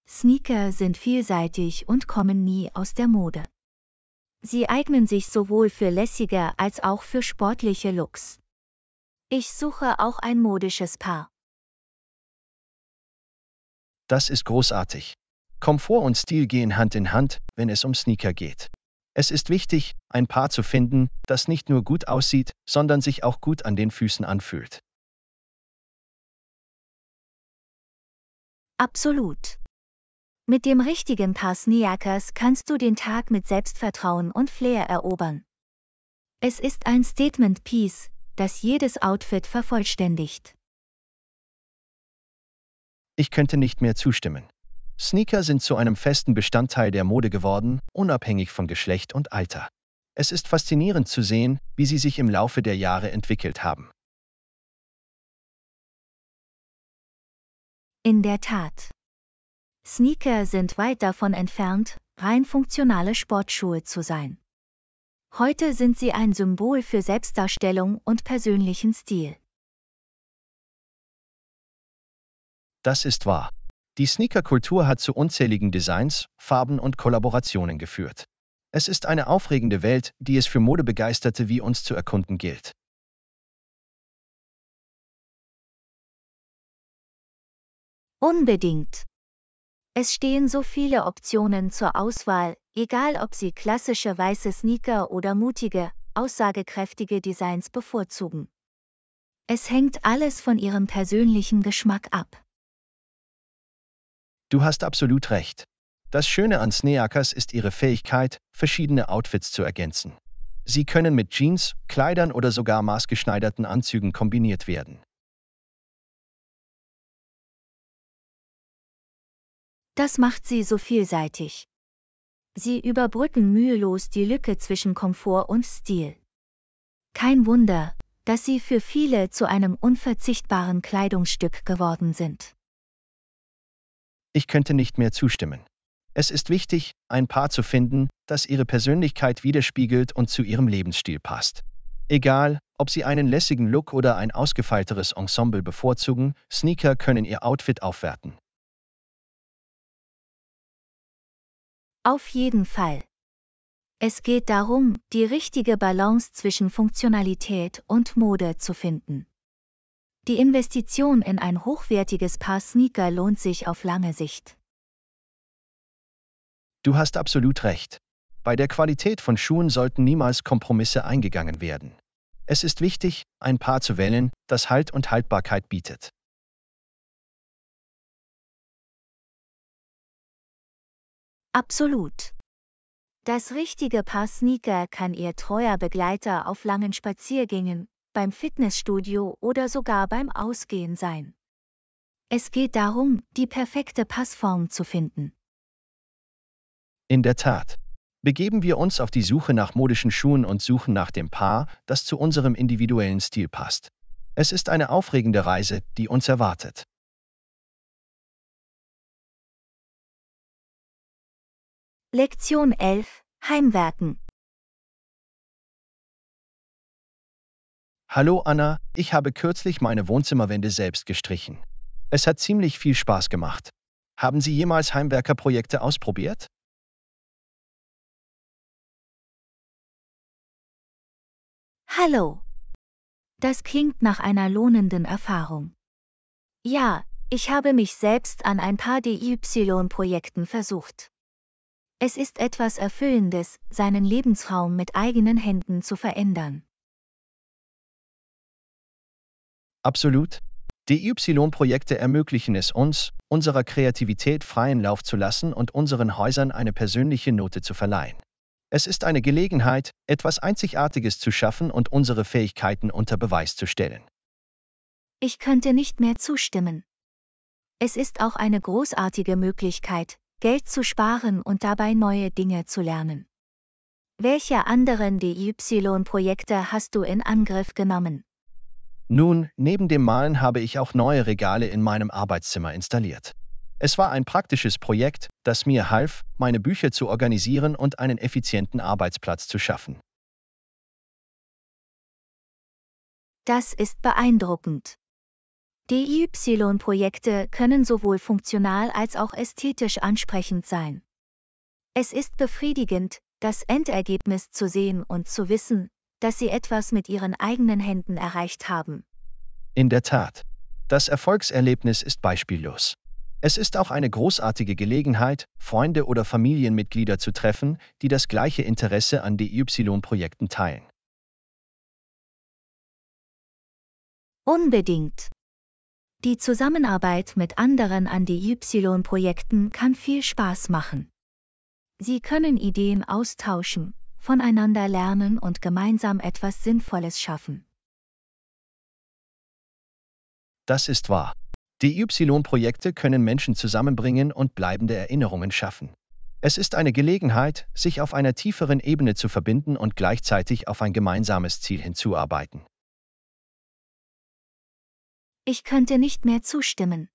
Sneaker sind vielseitig und kommen nie aus der Mode. Sie eignen sich sowohl für lässige als auch für sportliche Looks. Ich suche auch ein modisches Paar. Das ist großartig. Komfort und Stil gehen Hand in Hand, wenn es um Sneaker geht. Es ist wichtig, ein Paar zu finden, das nicht nur gut aussieht, sondern sich auch gut an den Füßen anfühlt. Absolut. Mit dem richtigen Paar Sneakers kannst du den Tag mit Selbstvertrauen und Flair erobern. Es ist ein Statement-Piece, das jedes Outfit vervollständigt. Ich könnte nicht mehr zustimmen. Sneaker sind zu einem festen Bestandteil der Mode geworden, unabhängig von Geschlecht und Alter. Es ist faszinierend zu sehen, wie sie sich im Laufe der Jahre entwickelt haben. In der Tat. Sneaker sind weit davon entfernt, rein funktionale Sportschuhe zu sein. Heute sind sie ein Symbol für Selbstdarstellung und persönlichen Stil. Das ist wahr. Die Sneakerkultur hat zu unzähligen Designs, Farben und Kollaborationen geführt. Es ist eine aufregende Welt, die es für Modebegeisterte wie uns zu erkunden gilt. Unbedingt. Es stehen so viele Optionen zur Auswahl, egal ob Sie klassische weiße Sneaker oder mutige, aussagekräftige Designs bevorzugen. Es hängt alles von Ihrem persönlichen Geschmack ab. Du hast absolut recht. Das Schöne an Sneakers ist ihre Fähigkeit, verschiedene Outfits zu ergänzen. Sie können mit Jeans, Kleidern oder sogar maßgeschneiderten Anzügen kombiniert werden. Das macht sie so vielseitig. Sie überbrücken mühelos die Lücke zwischen Komfort und Stil. Kein Wunder, dass sie für viele zu einem unverzichtbaren Kleidungsstück geworden sind. Ich könnte nicht mehr zustimmen. Es ist wichtig, ein Paar zu finden, das ihre Persönlichkeit widerspiegelt und zu ihrem Lebensstil passt. Egal, ob sie einen lässigen Look oder ein ausgefeilteres Ensemble bevorzugen, Sneaker können ihr Outfit aufwerten. Auf jeden Fall. Es geht darum, die richtige Balance zwischen Funktionalität und Mode zu finden. Die Investition in ein hochwertiges Paar Sneaker lohnt sich auf lange Sicht. Du hast absolut recht. Bei der Qualität von Schuhen sollten niemals Kompromisse eingegangen werden. Es ist wichtig, ein Paar zu wählen, das Halt und Haltbarkeit bietet. Absolut. Das richtige Paar Sneaker kann Ihr treuer Begleiter auf langen Spaziergängen, beim Fitnessstudio oder sogar beim Ausgehen sein. Es geht darum, die perfekte Passform zu finden. In der Tat. Begeben wir uns auf die Suche nach modischen Schuhen und suchen nach dem Paar, das zu unserem individuellen Stil passt. Es ist eine aufregende Reise, die uns erwartet. Lektion 11 Heimwerken Hallo Anna, ich habe kürzlich meine Wohnzimmerwände selbst gestrichen. Es hat ziemlich viel Spaß gemacht. Haben Sie jemals Heimwerkerprojekte ausprobiert? Hallo. Das klingt nach einer lohnenden Erfahrung. Ja, ich habe mich selbst an ein paar DIY-Projekten versucht. Es ist etwas Erfüllendes, seinen Lebensraum mit eigenen Händen zu verändern. Absolut. DY-Projekte ermöglichen es uns, unserer Kreativität freien Lauf zu lassen und unseren Häusern eine persönliche Note zu verleihen. Es ist eine Gelegenheit, etwas Einzigartiges zu schaffen und unsere Fähigkeiten unter Beweis zu stellen. Ich könnte nicht mehr zustimmen. Es ist auch eine großartige Möglichkeit, Geld zu sparen und dabei neue Dinge zu lernen. Welche anderen DY-Projekte hast du in Angriff genommen? Nun, neben dem Malen habe ich auch neue Regale in meinem Arbeitszimmer installiert. Es war ein praktisches Projekt, das mir half, meine Bücher zu organisieren und einen effizienten Arbeitsplatz zu schaffen. Das ist beeindruckend diy projekte können sowohl funktional als auch ästhetisch ansprechend sein. Es ist befriedigend, das Endergebnis zu sehen und zu wissen, dass sie etwas mit ihren eigenen Händen erreicht haben. In der Tat. Das Erfolgserlebnis ist beispiellos. Es ist auch eine großartige Gelegenheit, Freunde oder Familienmitglieder zu treffen, die das gleiche Interesse an diy projekten teilen. Unbedingt. Die Zusammenarbeit mit anderen an DY-Projekten kann viel Spaß machen. Sie können Ideen austauschen, voneinander lernen und gemeinsam etwas Sinnvolles schaffen. Das ist wahr. Die Y-Projekte können Menschen zusammenbringen und bleibende Erinnerungen schaffen. Es ist eine Gelegenheit, sich auf einer tieferen Ebene zu verbinden und gleichzeitig auf ein gemeinsames Ziel hinzuarbeiten. Ich könnte nicht mehr zustimmen.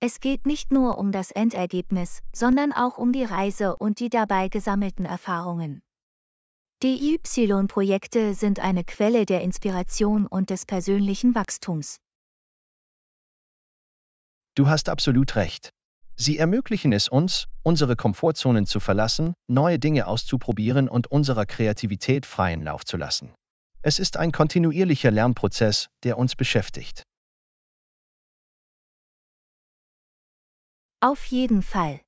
Es geht nicht nur um das Endergebnis, sondern auch um die Reise und die dabei gesammelten Erfahrungen. Die Y-Projekte sind eine Quelle der Inspiration und des persönlichen Wachstums. Du hast absolut recht. Sie ermöglichen es uns, unsere Komfortzonen zu verlassen, neue Dinge auszuprobieren und unserer Kreativität freien Lauf zu lassen. Es ist ein kontinuierlicher Lernprozess, der uns beschäftigt. Auf jeden Fall.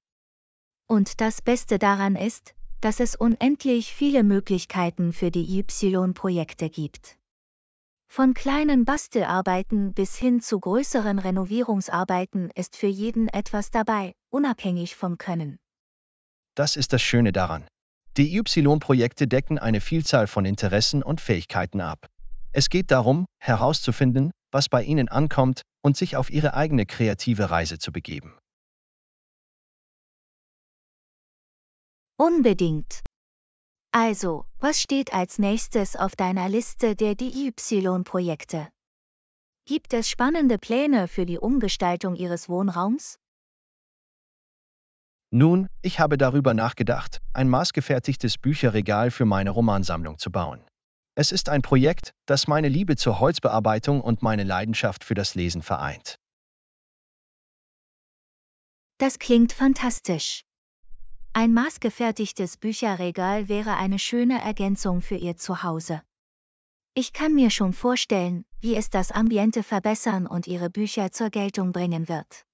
Und das Beste daran ist, dass es unendlich viele Möglichkeiten für die Y-Projekte gibt. Von kleinen Bastelarbeiten bis hin zu größeren Renovierungsarbeiten ist für jeden etwas dabei, unabhängig vom Können. Das ist das Schöne daran. Die Y-Projekte decken eine Vielzahl von Interessen und Fähigkeiten ab. Es geht darum, herauszufinden, was bei ihnen ankommt und sich auf ihre eigene kreative Reise zu begeben. Unbedingt. Also, was steht als nächstes auf deiner Liste der diy projekte Gibt es spannende Pläne für die Umgestaltung Ihres Wohnraums? Nun, ich habe darüber nachgedacht, ein maßgefertigtes Bücherregal für meine Romansammlung zu bauen. Es ist ein Projekt, das meine Liebe zur Holzbearbeitung und meine Leidenschaft für das Lesen vereint. Das klingt fantastisch. Ein maßgefertigtes Bücherregal wäre eine schöne Ergänzung für Ihr Zuhause. Ich kann mir schon vorstellen, wie es das Ambiente verbessern und Ihre Bücher zur Geltung bringen wird.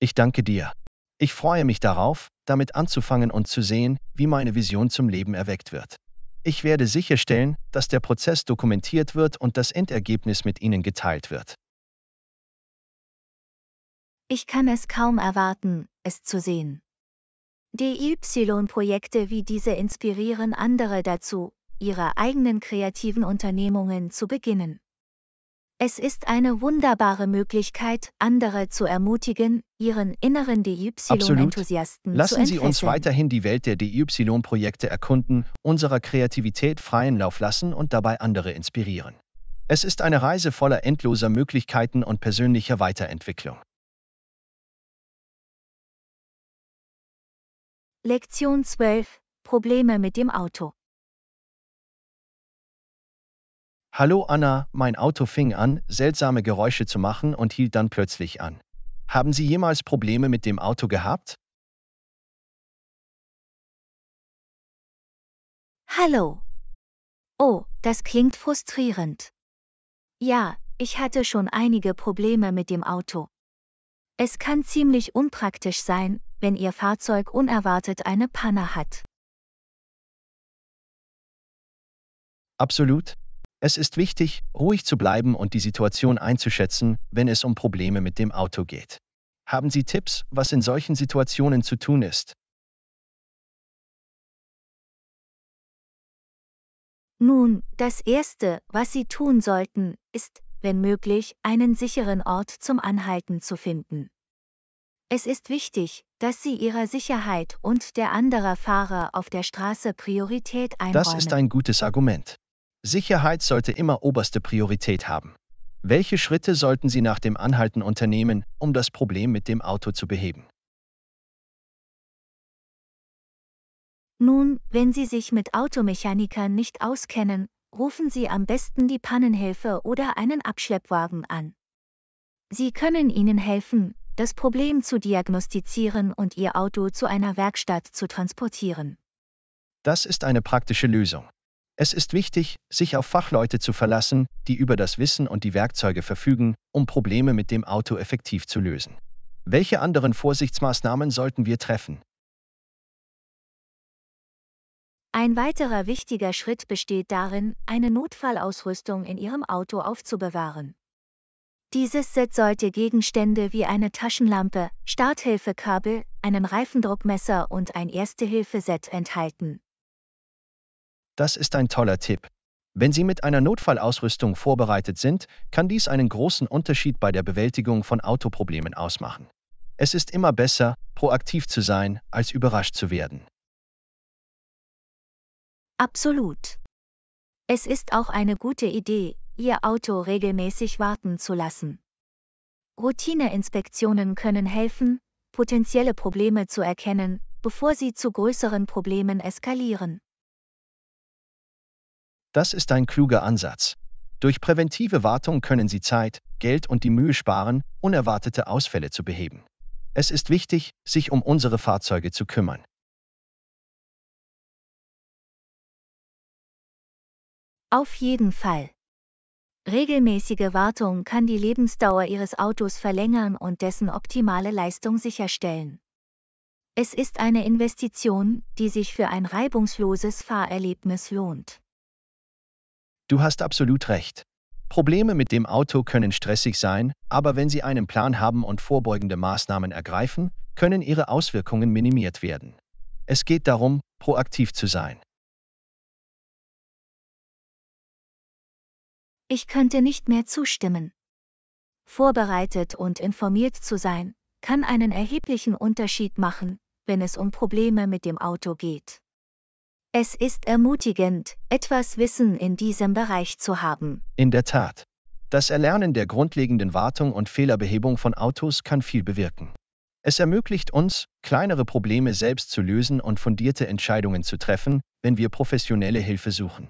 Ich danke dir. Ich freue mich darauf, damit anzufangen und zu sehen, wie meine Vision zum Leben erweckt wird. Ich werde sicherstellen, dass der Prozess dokumentiert wird und das Endergebnis mit Ihnen geteilt wird. Ich kann es kaum erwarten, es zu sehen. DY-Projekte wie diese inspirieren andere dazu, ihre eigenen kreativen Unternehmungen zu beginnen. Es ist eine wunderbare Möglichkeit, andere zu ermutigen, ihren inneren DY-Enthusiasten zu Lassen Sie uns weiterhin die Welt der DY-Projekte erkunden, unserer Kreativität freien Lauf lassen und dabei andere inspirieren. Es ist eine Reise voller endloser Möglichkeiten und persönlicher Weiterentwicklung. Lektion 12 Probleme mit dem Auto Hallo Anna, mein Auto fing an, seltsame Geräusche zu machen und hielt dann plötzlich an. Haben Sie jemals Probleme mit dem Auto gehabt? Hallo. Oh, das klingt frustrierend. Ja, ich hatte schon einige Probleme mit dem Auto. Es kann ziemlich unpraktisch sein, wenn Ihr Fahrzeug unerwartet eine Panne hat. Absolut. Es ist wichtig, ruhig zu bleiben und die Situation einzuschätzen, wenn es um Probleme mit dem Auto geht. Haben Sie Tipps, was in solchen Situationen zu tun ist? Nun, das Erste, was Sie tun sollten, ist, wenn möglich, einen sicheren Ort zum Anhalten zu finden. Es ist wichtig, dass Sie Ihrer Sicherheit und der anderer Fahrer auf der Straße Priorität einräumen. Das ist ein gutes Argument. Sicherheit sollte immer oberste Priorität haben. Welche Schritte sollten Sie nach dem Anhalten unternehmen, um das Problem mit dem Auto zu beheben? Nun, wenn Sie sich mit Automechanikern nicht auskennen, rufen Sie am besten die Pannenhilfe oder einen Abschleppwagen an. Sie können Ihnen helfen, das Problem zu diagnostizieren und Ihr Auto zu einer Werkstatt zu transportieren. Das ist eine praktische Lösung. Es ist wichtig, sich auf Fachleute zu verlassen, die über das Wissen und die Werkzeuge verfügen, um Probleme mit dem Auto effektiv zu lösen. Welche anderen Vorsichtsmaßnahmen sollten wir treffen? Ein weiterer wichtiger Schritt besteht darin, eine Notfallausrüstung in Ihrem Auto aufzubewahren. Dieses Set sollte Gegenstände wie eine Taschenlampe, Starthilfekabel, einen Reifendruckmesser und ein Erste-Hilfe-Set enthalten. Das ist ein toller Tipp. Wenn Sie mit einer Notfallausrüstung vorbereitet sind, kann dies einen großen Unterschied bei der Bewältigung von Autoproblemen ausmachen. Es ist immer besser, proaktiv zu sein, als überrascht zu werden. Absolut. Es ist auch eine gute Idee, Ihr Auto regelmäßig warten zu lassen. Routineinspektionen können helfen, potenzielle Probleme zu erkennen, bevor sie zu größeren Problemen eskalieren. Das ist ein kluger Ansatz. Durch präventive Wartung können Sie Zeit, Geld und die Mühe sparen, unerwartete Ausfälle zu beheben. Es ist wichtig, sich um unsere Fahrzeuge zu kümmern. Auf jeden Fall. Regelmäßige Wartung kann die Lebensdauer Ihres Autos verlängern und dessen optimale Leistung sicherstellen. Es ist eine Investition, die sich für ein reibungsloses Fahrerlebnis lohnt. Du hast absolut recht. Probleme mit dem Auto können stressig sein, aber wenn Sie einen Plan haben und vorbeugende Maßnahmen ergreifen, können ihre Auswirkungen minimiert werden. Es geht darum, proaktiv zu sein. Ich könnte nicht mehr zustimmen. Vorbereitet und informiert zu sein, kann einen erheblichen Unterschied machen, wenn es um Probleme mit dem Auto geht. Es ist ermutigend, etwas Wissen in diesem Bereich zu haben. In der Tat. Das Erlernen der grundlegenden Wartung und Fehlerbehebung von Autos kann viel bewirken. Es ermöglicht uns, kleinere Probleme selbst zu lösen und fundierte Entscheidungen zu treffen, wenn wir professionelle Hilfe suchen.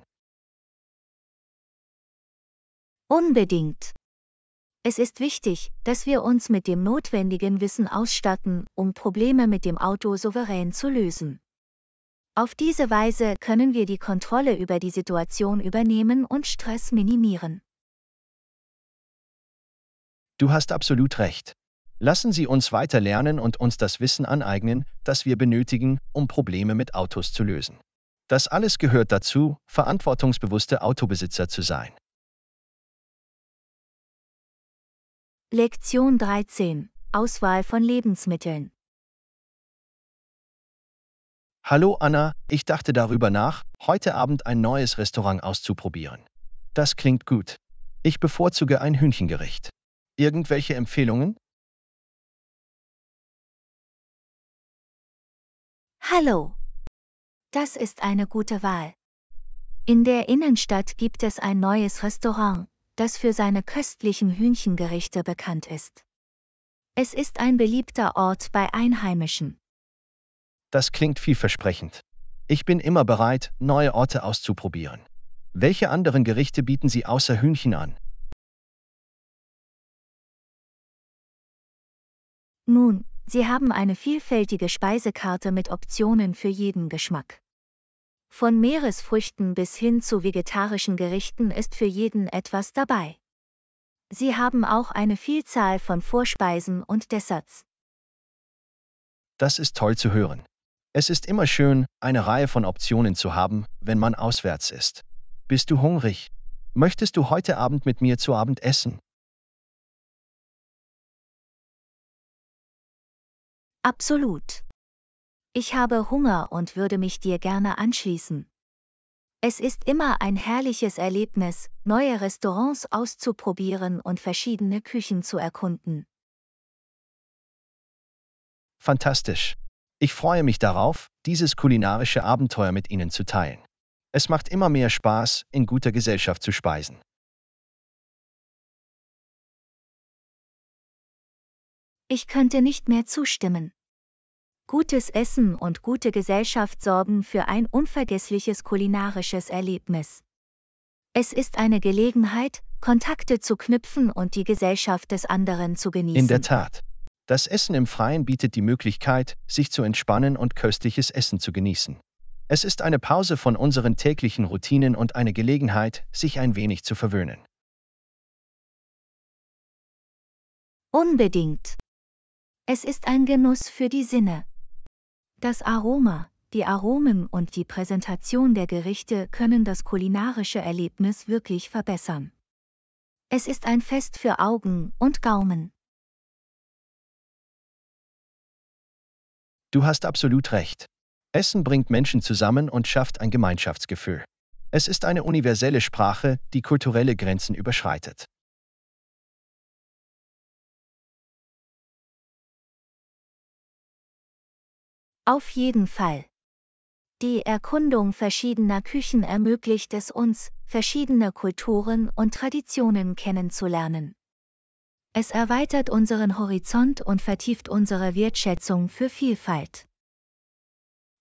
Unbedingt. Es ist wichtig, dass wir uns mit dem notwendigen Wissen ausstatten, um Probleme mit dem Auto souverän zu lösen. Auf diese Weise können wir die Kontrolle über die Situation übernehmen und Stress minimieren. Du hast absolut recht. Lassen Sie uns weiter lernen und uns das Wissen aneignen, das wir benötigen, um Probleme mit Autos zu lösen. Das alles gehört dazu, verantwortungsbewusste Autobesitzer zu sein. Lektion 13 Auswahl von Lebensmitteln Hallo Anna, ich dachte darüber nach, heute Abend ein neues Restaurant auszuprobieren. Das klingt gut. Ich bevorzuge ein Hühnchengericht. Irgendwelche Empfehlungen? Hallo. Das ist eine gute Wahl. In der Innenstadt gibt es ein neues Restaurant das für seine köstlichen Hühnchengerichte bekannt ist. Es ist ein beliebter Ort bei Einheimischen. Das klingt vielversprechend. Ich bin immer bereit, neue Orte auszuprobieren. Welche anderen Gerichte bieten Sie außer Hühnchen an? Nun, Sie haben eine vielfältige Speisekarte mit Optionen für jeden Geschmack. Von Meeresfrüchten bis hin zu vegetarischen Gerichten ist für jeden etwas dabei. Sie haben auch eine Vielzahl von Vorspeisen und Desserts. Das ist toll zu hören. Es ist immer schön, eine Reihe von Optionen zu haben, wenn man auswärts ist. Bist du hungrig? Möchtest du heute Abend mit mir zu Abend essen? Absolut. Ich habe Hunger und würde mich dir gerne anschließen. Es ist immer ein herrliches Erlebnis, neue Restaurants auszuprobieren und verschiedene Küchen zu erkunden. Fantastisch. Ich freue mich darauf, dieses kulinarische Abenteuer mit Ihnen zu teilen. Es macht immer mehr Spaß, in guter Gesellschaft zu speisen. Ich könnte nicht mehr zustimmen. Gutes Essen und gute Gesellschaft sorgen für ein unvergessliches kulinarisches Erlebnis. Es ist eine Gelegenheit, Kontakte zu knüpfen und die Gesellschaft des anderen zu genießen. In der Tat. Das Essen im Freien bietet die Möglichkeit, sich zu entspannen und köstliches Essen zu genießen. Es ist eine Pause von unseren täglichen Routinen und eine Gelegenheit, sich ein wenig zu verwöhnen. Unbedingt. Es ist ein Genuss für die Sinne. Das Aroma, die Aromen und die Präsentation der Gerichte können das kulinarische Erlebnis wirklich verbessern. Es ist ein Fest für Augen und Gaumen. Du hast absolut recht. Essen bringt Menschen zusammen und schafft ein Gemeinschaftsgefühl. Es ist eine universelle Sprache, die kulturelle Grenzen überschreitet. Auf jeden Fall. Die Erkundung verschiedener Küchen ermöglicht es uns, verschiedene Kulturen und Traditionen kennenzulernen. Es erweitert unseren Horizont und vertieft unsere Wertschätzung für Vielfalt.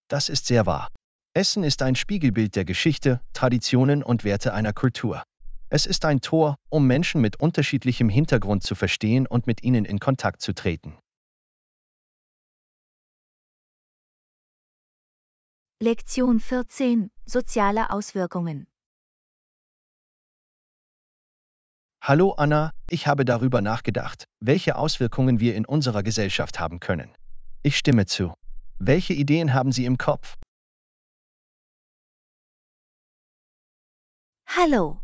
Das ist sehr wahr. Essen ist ein Spiegelbild der Geschichte, Traditionen und Werte einer Kultur. Es ist ein Tor, um Menschen mit unterschiedlichem Hintergrund zu verstehen und mit ihnen in Kontakt zu treten. Lektion 14 Soziale Auswirkungen Hallo Anna, ich habe darüber nachgedacht, welche Auswirkungen wir in unserer Gesellschaft haben können. Ich stimme zu. Welche Ideen haben Sie im Kopf? Hallo.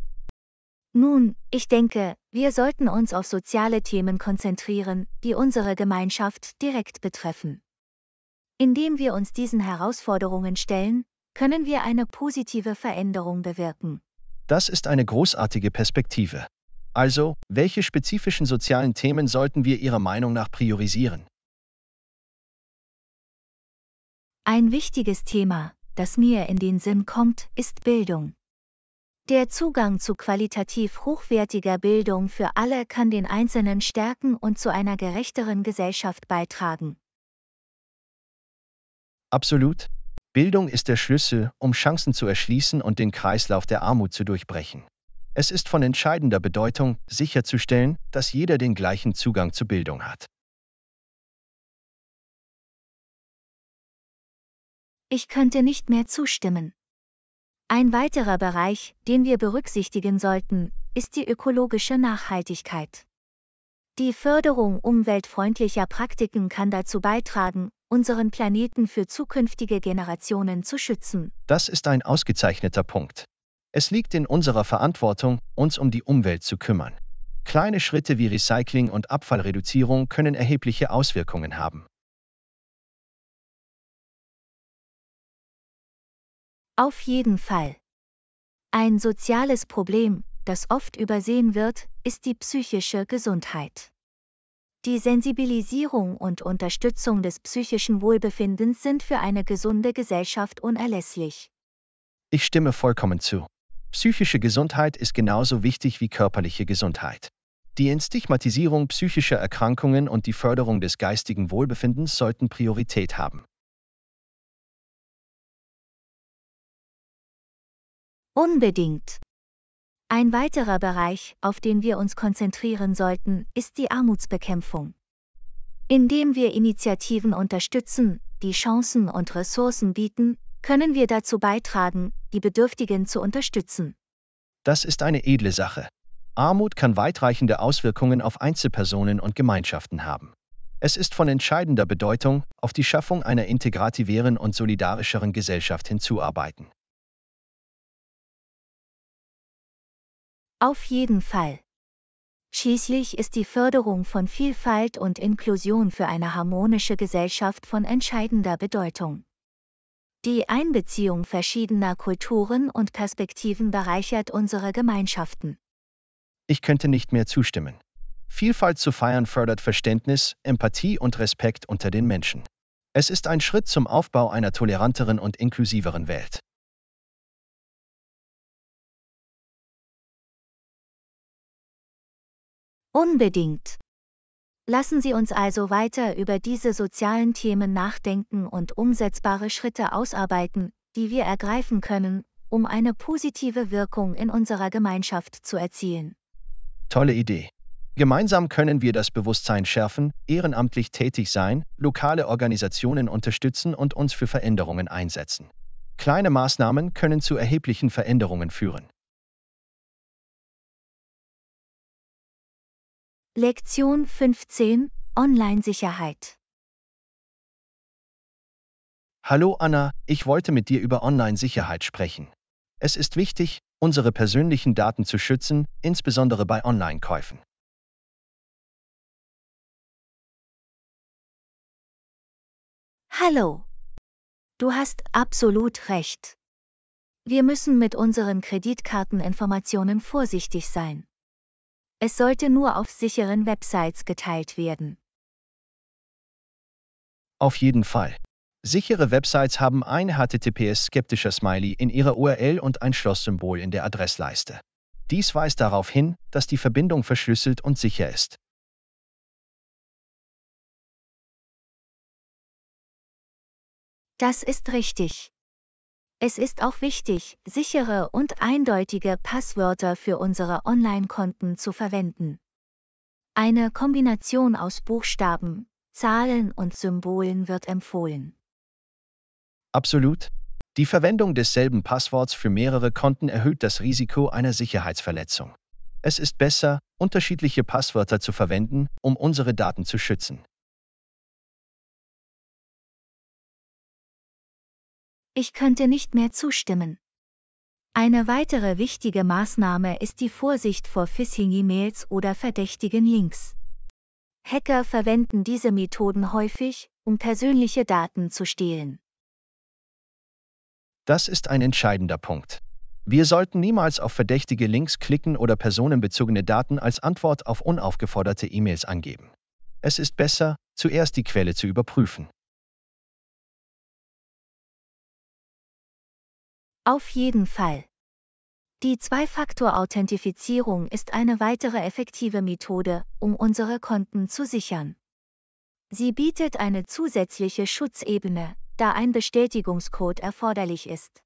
Nun, ich denke, wir sollten uns auf soziale Themen konzentrieren, die unsere Gemeinschaft direkt betreffen. Indem wir uns diesen Herausforderungen stellen, können wir eine positive Veränderung bewirken. Das ist eine großartige Perspektive. Also, welche spezifischen sozialen Themen sollten wir Ihrer Meinung nach priorisieren? Ein wichtiges Thema, das mir in den Sinn kommt, ist Bildung. Der Zugang zu qualitativ hochwertiger Bildung für alle kann den Einzelnen stärken und zu einer gerechteren Gesellschaft beitragen. Absolut. Bildung ist der Schlüssel, um Chancen zu erschließen und den Kreislauf der Armut zu durchbrechen. Es ist von entscheidender Bedeutung, sicherzustellen, dass jeder den gleichen Zugang zu Bildung hat. Ich könnte nicht mehr zustimmen. Ein weiterer Bereich, den wir berücksichtigen sollten, ist die ökologische Nachhaltigkeit. Die Förderung umweltfreundlicher Praktiken kann dazu beitragen, unseren Planeten für zukünftige Generationen zu schützen. Das ist ein ausgezeichneter Punkt. Es liegt in unserer Verantwortung, uns um die Umwelt zu kümmern. Kleine Schritte wie Recycling und Abfallreduzierung können erhebliche Auswirkungen haben. Auf jeden Fall. Ein soziales Problem, das oft übersehen wird, ist die psychische Gesundheit. Die Sensibilisierung und Unterstützung des psychischen Wohlbefindens sind für eine gesunde Gesellschaft unerlässlich. Ich stimme vollkommen zu. Psychische Gesundheit ist genauso wichtig wie körperliche Gesundheit. Die Entstigmatisierung psychischer Erkrankungen und die Förderung des geistigen Wohlbefindens sollten Priorität haben. Unbedingt. Ein weiterer Bereich, auf den wir uns konzentrieren sollten, ist die Armutsbekämpfung. Indem wir Initiativen unterstützen, die Chancen und Ressourcen bieten, können wir dazu beitragen, die Bedürftigen zu unterstützen. Das ist eine edle Sache. Armut kann weitreichende Auswirkungen auf Einzelpersonen und Gemeinschaften haben. Es ist von entscheidender Bedeutung, auf die Schaffung einer integrativeren und solidarischeren Gesellschaft hinzuarbeiten. Auf jeden Fall. Schließlich ist die Förderung von Vielfalt und Inklusion für eine harmonische Gesellschaft von entscheidender Bedeutung. Die Einbeziehung verschiedener Kulturen und Perspektiven bereichert unsere Gemeinschaften. Ich könnte nicht mehr zustimmen. Vielfalt zu feiern fördert Verständnis, Empathie und Respekt unter den Menschen. Es ist ein Schritt zum Aufbau einer toleranteren und inklusiveren Welt. Unbedingt. Lassen Sie uns also weiter über diese sozialen Themen nachdenken und umsetzbare Schritte ausarbeiten, die wir ergreifen können, um eine positive Wirkung in unserer Gemeinschaft zu erzielen. Tolle Idee. Gemeinsam können wir das Bewusstsein schärfen, ehrenamtlich tätig sein, lokale Organisationen unterstützen und uns für Veränderungen einsetzen. Kleine Maßnahmen können zu erheblichen Veränderungen führen. Lektion 15 Online-Sicherheit. Hallo Anna, ich wollte mit dir über Online-Sicherheit sprechen. Es ist wichtig, unsere persönlichen Daten zu schützen, insbesondere bei Online-Käufen. Hallo. Du hast absolut recht. Wir müssen mit unseren Kreditkarteninformationen vorsichtig sein. Es sollte nur auf sicheren Websites geteilt werden. Auf jeden Fall. Sichere Websites haben ein HTTPS-skeptischer Smiley in ihrer URL und ein Schlosssymbol in der Adressleiste. Dies weist darauf hin, dass die Verbindung verschlüsselt und sicher ist. Das ist richtig. Es ist auch wichtig, sichere und eindeutige Passwörter für unsere Online-Konten zu verwenden. Eine Kombination aus Buchstaben, Zahlen und Symbolen wird empfohlen. Absolut. Die Verwendung desselben Passworts für mehrere Konten erhöht das Risiko einer Sicherheitsverletzung. Es ist besser, unterschiedliche Passwörter zu verwenden, um unsere Daten zu schützen. Ich könnte nicht mehr zustimmen. Eine weitere wichtige Maßnahme ist die Vorsicht vor Phishing-E-Mails oder verdächtigen Links. Hacker verwenden diese Methoden häufig, um persönliche Daten zu stehlen. Das ist ein entscheidender Punkt. Wir sollten niemals auf verdächtige Links klicken oder personenbezogene Daten als Antwort auf unaufgeforderte E-Mails angeben. Es ist besser, zuerst die Quelle zu überprüfen. Auf jeden Fall. Die Zwei-Faktor-Authentifizierung ist eine weitere effektive Methode, um unsere Konten zu sichern. Sie bietet eine zusätzliche Schutzebene, da ein Bestätigungscode erforderlich ist.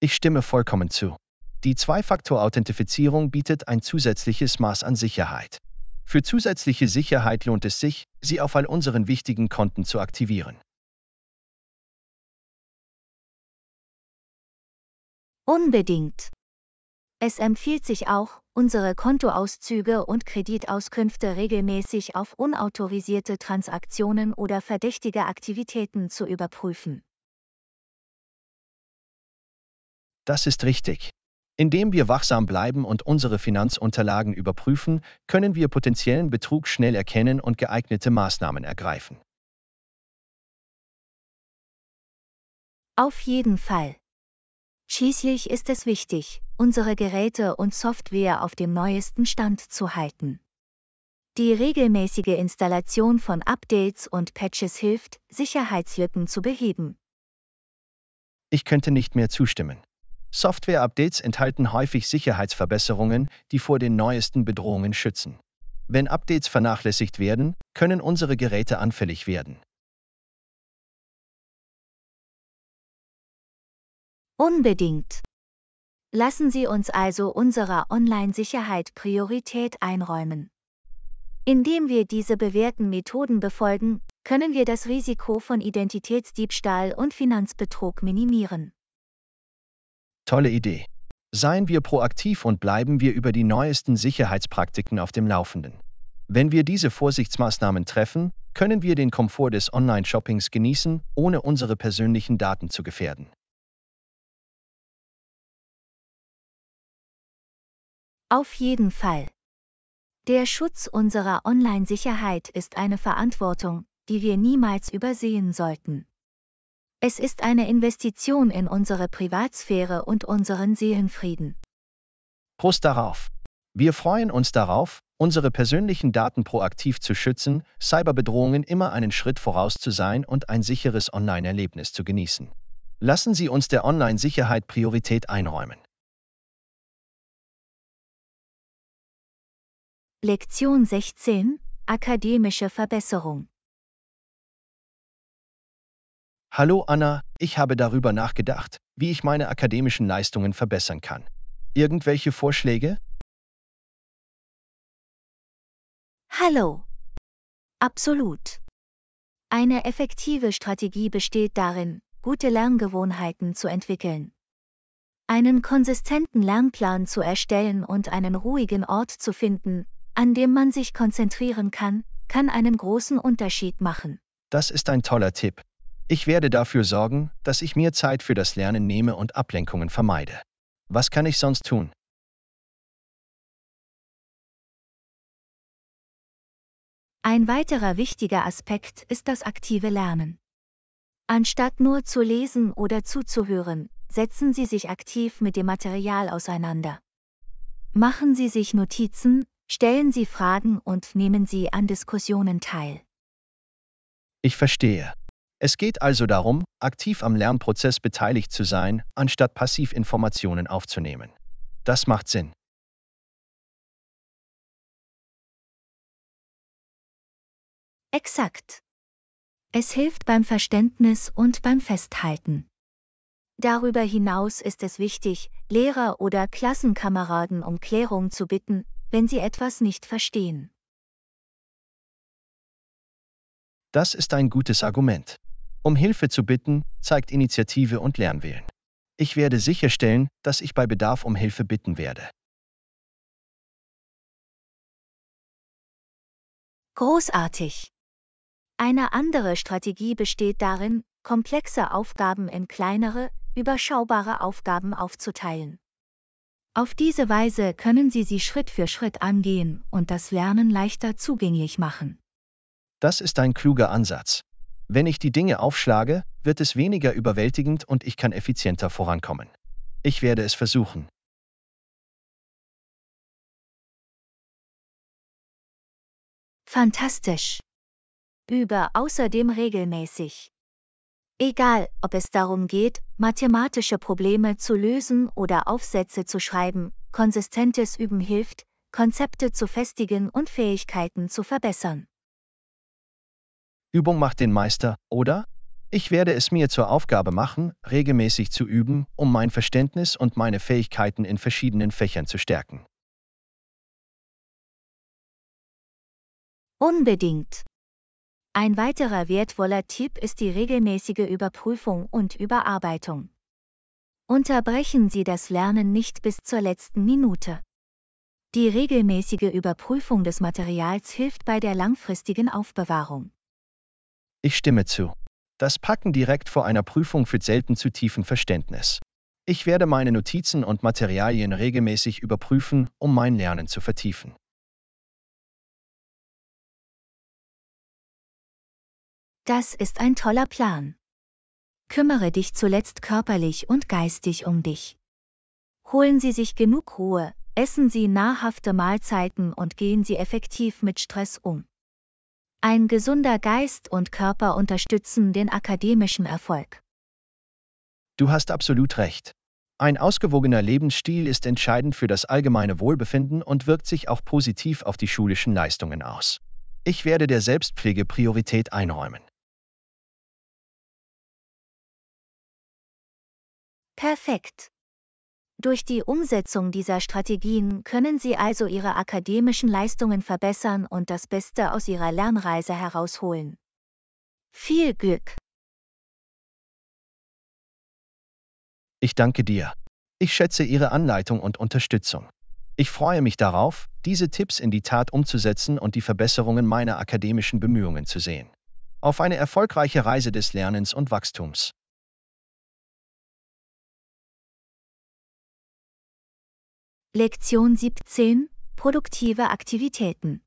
Ich stimme vollkommen zu. Die Zwei-Faktor-Authentifizierung bietet ein zusätzliches Maß an Sicherheit. Für zusätzliche Sicherheit lohnt es sich, sie auf all unseren wichtigen Konten zu aktivieren. Unbedingt. Es empfiehlt sich auch, unsere Kontoauszüge und Kreditauskünfte regelmäßig auf unautorisierte Transaktionen oder verdächtige Aktivitäten zu überprüfen. Das ist richtig. Indem wir wachsam bleiben und unsere Finanzunterlagen überprüfen, können wir potenziellen Betrug schnell erkennen und geeignete Maßnahmen ergreifen. Auf jeden Fall. Schließlich ist es wichtig, unsere Geräte und Software auf dem neuesten Stand zu halten. Die regelmäßige Installation von Updates und Patches hilft, Sicherheitslücken zu beheben. Ich könnte nicht mehr zustimmen. Software-Updates enthalten häufig Sicherheitsverbesserungen, die vor den neuesten Bedrohungen schützen. Wenn Updates vernachlässigt werden, können unsere Geräte anfällig werden. Unbedingt. Lassen Sie uns also unserer Online-Sicherheit Priorität einräumen. Indem wir diese bewährten Methoden befolgen, können wir das Risiko von Identitätsdiebstahl und Finanzbetrug minimieren. Tolle Idee. Seien wir proaktiv und bleiben wir über die neuesten Sicherheitspraktiken auf dem Laufenden. Wenn wir diese Vorsichtsmaßnahmen treffen, können wir den Komfort des Online-Shoppings genießen, ohne unsere persönlichen Daten zu gefährden. Auf jeden Fall. Der Schutz unserer Online-Sicherheit ist eine Verantwortung, die wir niemals übersehen sollten. Es ist eine Investition in unsere Privatsphäre und unseren Seelenfrieden. Prost darauf! Wir freuen uns darauf, unsere persönlichen Daten proaktiv zu schützen, Cyberbedrohungen immer einen Schritt voraus zu sein und ein sicheres Online-Erlebnis zu genießen. Lassen Sie uns der Online-Sicherheit Priorität einräumen. Lektion 16 Akademische Verbesserung Hallo Anna, ich habe darüber nachgedacht, wie ich meine akademischen Leistungen verbessern kann. Irgendwelche Vorschläge? Hallo. Absolut. Eine effektive Strategie besteht darin, gute Lerngewohnheiten zu entwickeln, einen konsistenten Lernplan zu erstellen und einen ruhigen Ort zu finden, an dem man sich konzentrieren kann, kann einen großen Unterschied machen. Das ist ein toller Tipp. Ich werde dafür sorgen, dass ich mir Zeit für das Lernen nehme und Ablenkungen vermeide. Was kann ich sonst tun? Ein weiterer wichtiger Aspekt ist das aktive Lernen. Anstatt nur zu lesen oder zuzuhören, setzen Sie sich aktiv mit dem Material auseinander. Machen Sie sich Notizen, Stellen Sie Fragen und nehmen Sie an Diskussionen teil. Ich verstehe. Es geht also darum, aktiv am Lernprozess beteiligt zu sein, anstatt passiv Informationen aufzunehmen. Das macht Sinn. Exakt. Es hilft beim Verständnis und beim Festhalten. Darüber hinaus ist es wichtig, Lehrer oder Klassenkameraden um Klärung zu bitten, wenn sie etwas nicht verstehen. Das ist ein gutes Argument. Um Hilfe zu bitten, zeigt Initiative und Lernwillen. Ich werde sicherstellen, dass ich bei Bedarf um Hilfe bitten werde. Großartig! Eine andere Strategie besteht darin, komplexe Aufgaben in kleinere, überschaubare Aufgaben aufzuteilen. Auf diese Weise können Sie sie Schritt für Schritt angehen und das Lernen leichter zugänglich machen. Das ist ein kluger Ansatz. Wenn ich die Dinge aufschlage, wird es weniger überwältigend und ich kann effizienter vorankommen. Ich werde es versuchen. Fantastisch. Über außerdem regelmäßig. Egal, ob es darum geht, mathematische Probleme zu lösen oder Aufsätze zu schreiben, konsistentes Üben hilft, Konzepte zu festigen und Fähigkeiten zu verbessern. Übung macht den Meister, oder? Ich werde es mir zur Aufgabe machen, regelmäßig zu üben, um mein Verständnis und meine Fähigkeiten in verschiedenen Fächern zu stärken. Unbedingt. Ein weiterer wertvoller Tipp ist die regelmäßige Überprüfung und Überarbeitung. Unterbrechen Sie das Lernen nicht bis zur letzten Minute. Die regelmäßige Überprüfung des Materials hilft bei der langfristigen Aufbewahrung. Ich stimme zu. Das Packen direkt vor einer Prüfung führt selten zu tiefem Verständnis. Ich werde meine Notizen und Materialien regelmäßig überprüfen, um mein Lernen zu vertiefen. Das ist ein toller Plan. Kümmere dich zuletzt körperlich und geistig um dich. Holen Sie sich genug Ruhe, essen Sie nahrhafte Mahlzeiten und gehen Sie effektiv mit Stress um. Ein gesunder Geist und Körper unterstützen den akademischen Erfolg. Du hast absolut recht. Ein ausgewogener Lebensstil ist entscheidend für das allgemeine Wohlbefinden und wirkt sich auch positiv auf die schulischen Leistungen aus. Ich werde der Selbstpflege Priorität einräumen. Perfekt. Durch die Umsetzung dieser Strategien können Sie also Ihre akademischen Leistungen verbessern und das Beste aus Ihrer Lernreise herausholen. Viel Glück! Ich danke dir. Ich schätze Ihre Anleitung und Unterstützung. Ich freue mich darauf, diese Tipps in die Tat umzusetzen und die Verbesserungen meiner akademischen Bemühungen zu sehen. Auf eine erfolgreiche Reise des Lernens und Wachstums. Lektion 17 Produktive Aktivitäten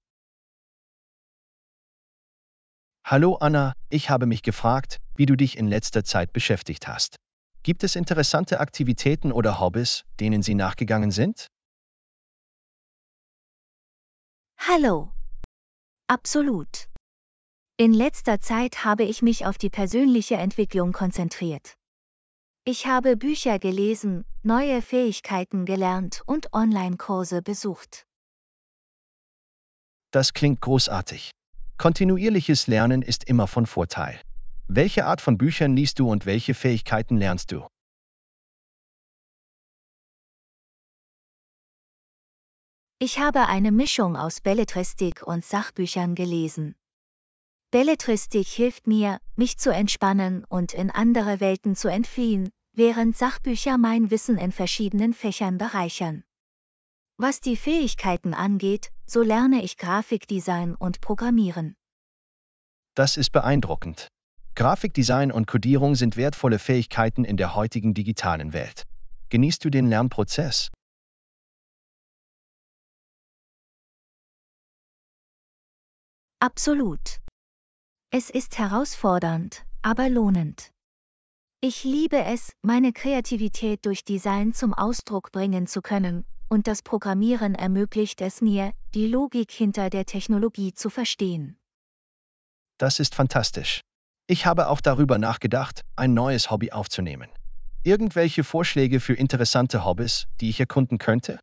Hallo Anna, ich habe mich gefragt, wie du dich in letzter Zeit beschäftigt hast. Gibt es interessante Aktivitäten oder Hobbys, denen sie nachgegangen sind? Hallo. Absolut. In letzter Zeit habe ich mich auf die persönliche Entwicklung konzentriert. Ich habe Bücher gelesen, neue Fähigkeiten gelernt und Online-Kurse besucht. Das klingt großartig. Kontinuierliches Lernen ist immer von Vorteil. Welche Art von Büchern liest du und welche Fähigkeiten lernst du? Ich habe eine Mischung aus Belletristik und Sachbüchern gelesen. Belletristik hilft mir, mich zu entspannen und in andere Welten zu entfliehen, während Sachbücher mein Wissen in verschiedenen Fächern bereichern. Was die Fähigkeiten angeht, so lerne ich Grafikdesign und Programmieren. Das ist beeindruckend. Grafikdesign und Codierung sind wertvolle Fähigkeiten in der heutigen digitalen Welt. Genießt du den Lernprozess? Absolut. Es ist herausfordernd, aber lohnend. Ich liebe es, meine Kreativität durch Design zum Ausdruck bringen zu können, und das Programmieren ermöglicht es mir, die Logik hinter der Technologie zu verstehen. Das ist fantastisch. Ich habe auch darüber nachgedacht, ein neues Hobby aufzunehmen. Irgendwelche Vorschläge für interessante Hobbys, die ich erkunden könnte?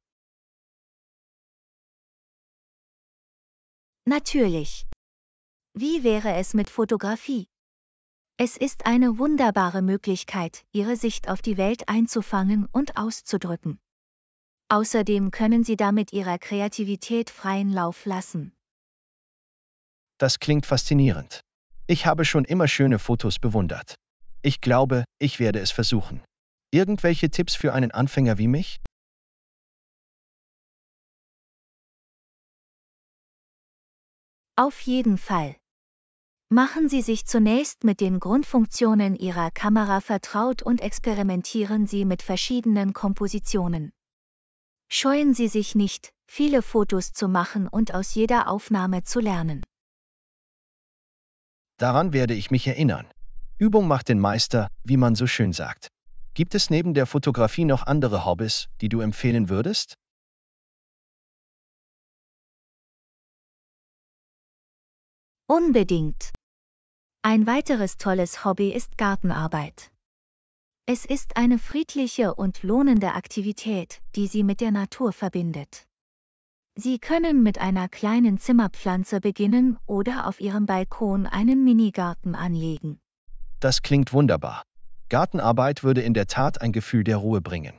Natürlich. Wie wäre es mit Fotografie? Es ist eine wunderbare Möglichkeit, ihre Sicht auf die Welt einzufangen und auszudrücken. Außerdem können sie damit ihrer Kreativität freien Lauf lassen. Das klingt faszinierend. Ich habe schon immer schöne Fotos bewundert. Ich glaube, ich werde es versuchen. Irgendwelche Tipps für einen Anfänger wie mich? Auf jeden Fall. Machen Sie sich zunächst mit den Grundfunktionen Ihrer Kamera vertraut und experimentieren Sie mit verschiedenen Kompositionen. Scheuen Sie sich nicht, viele Fotos zu machen und aus jeder Aufnahme zu lernen. Daran werde ich mich erinnern. Übung macht den Meister, wie man so schön sagt. Gibt es neben der Fotografie noch andere Hobbys, die du empfehlen würdest? Unbedingt. Ein weiteres tolles Hobby ist Gartenarbeit. Es ist eine friedliche und lohnende Aktivität, die Sie mit der Natur verbindet. Sie können mit einer kleinen Zimmerpflanze beginnen oder auf Ihrem Balkon einen Minigarten anlegen. Das klingt wunderbar. Gartenarbeit würde in der Tat ein Gefühl der Ruhe bringen.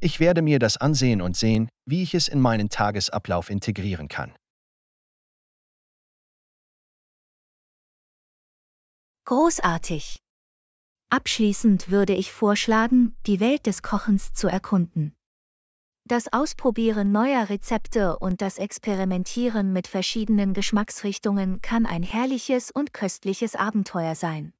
Ich werde mir das ansehen und sehen, wie ich es in meinen Tagesablauf integrieren kann. Großartig! Abschließend würde ich vorschlagen, die Welt des Kochens zu erkunden. Das Ausprobieren neuer Rezepte und das Experimentieren mit verschiedenen Geschmacksrichtungen kann ein herrliches und köstliches Abenteuer sein.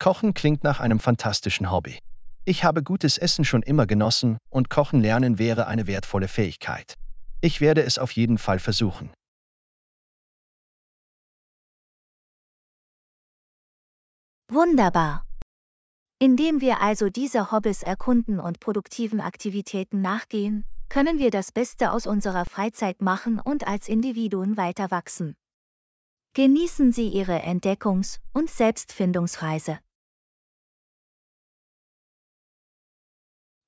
Kochen klingt nach einem fantastischen Hobby. Ich habe gutes Essen schon immer genossen und Kochen lernen wäre eine wertvolle Fähigkeit. Ich werde es auf jeden Fall versuchen. Wunderbar. Indem wir also diese Hobbys erkunden und produktiven Aktivitäten nachgehen, können wir das Beste aus unserer Freizeit machen und als Individuen weiter wachsen. Genießen Sie Ihre Entdeckungs- und Selbstfindungsreise.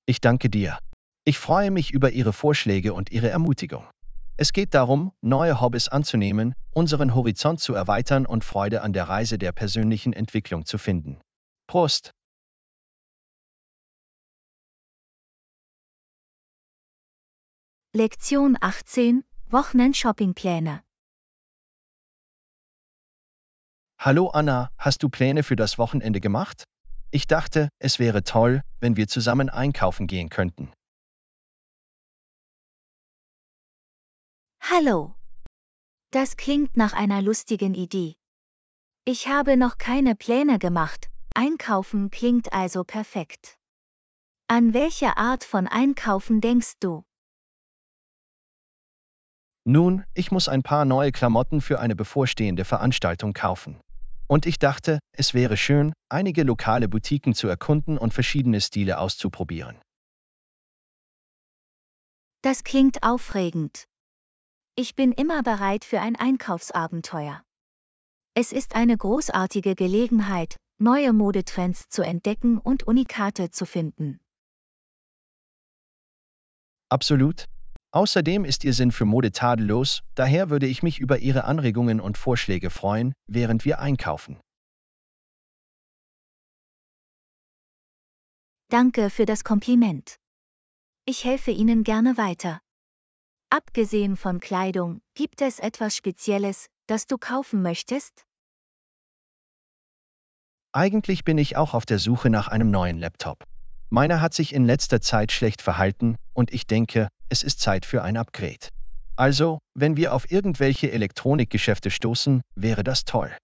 Ich danke dir. Ich freue mich über Ihre Vorschläge und Ihre Ermutigung. Es geht darum, neue Hobbys anzunehmen, unseren Horizont zu erweitern und Freude an der Reise der persönlichen Entwicklung zu finden. Prost! Lektion 18 Wochenend-Shoppingpläne Hallo Anna, hast du Pläne für das Wochenende gemacht? Ich dachte, es wäre toll, wenn wir zusammen einkaufen gehen könnten. Hallo. Das klingt nach einer lustigen Idee. Ich habe noch keine Pläne gemacht, Einkaufen klingt also perfekt. An welche Art von Einkaufen denkst du? Nun, ich muss ein paar neue Klamotten für eine bevorstehende Veranstaltung kaufen. Und ich dachte, es wäre schön, einige lokale Boutiquen zu erkunden und verschiedene Stile auszuprobieren. Das klingt aufregend. Ich bin immer bereit für ein Einkaufsabenteuer. Es ist eine großartige Gelegenheit, neue Modetrends zu entdecken und Unikate zu finden. Absolut. Außerdem ist Ihr Sinn für Mode tadellos, daher würde ich mich über Ihre Anregungen und Vorschläge freuen, während wir einkaufen. Danke für das Kompliment. Ich helfe Ihnen gerne weiter. Abgesehen von Kleidung, gibt es etwas Spezielles, das du kaufen möchtest? Eigentlich bin ich auch auf der Suche nach einem neuen Laptop. Meiner hat sich in letzter Zeit schlecht verhalten und ich denke, es ist Zeit für ein Upgrade. Also, wenn wir auf irgendwelche Elektronikgeschäfte stoßen, wäre das toll.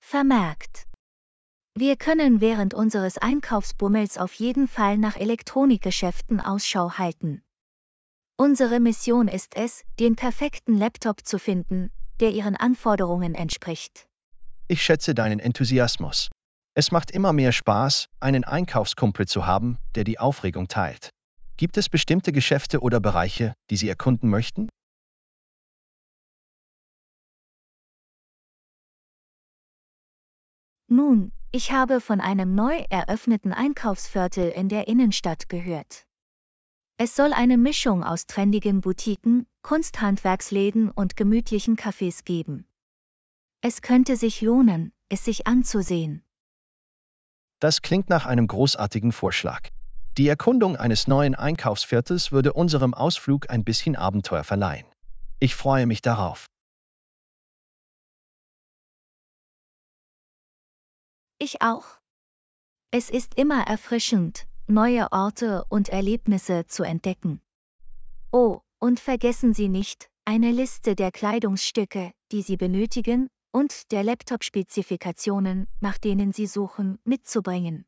Vermerkt. Wir können während unseres Einkaufsbummels auf jeden Fall nach Elektronikgeschäften Ausschau halten. Unsere Mission ist es, den perfekten Laptop zu finden, der Ihren Anforderungen entspricht. Ich schätze deinen Enthusiasmus. Es macht immer mehr Spaß, einen Einkaufskumpel zu haben, der die Aufregung teilt. Gibt es bestimmte Geschäfte oder Bereiche, die Sie erkunden möchten? Nun, ich habe von einem neu eröffneten Einkaufsviertel in der Innenstadt gehört. Es soll eine Mischung aus trendigen Boutiquen, Kunsthandwerksläden und gemütlichen Cafés geben. Es könnte sich lohnen, es sich anzusehen. Das klingt nach einem großartigen Vorschlag. Die Erkundung eines neuen Einkaufsviertels würde unserem Ausflug ein bisschen Abenteuer verleihen. Ich freue mich darauf. Ich auch. Es ist immer erfrischend, neue Orte und Erlebnisse zu entdecken. Oh, und vergessen Sie nicht, eine Liste der Kleidungsstücke, die Sie benötigen, und der Laptop-Spezifikationen, nach denen Sie suchen, mitzubringen.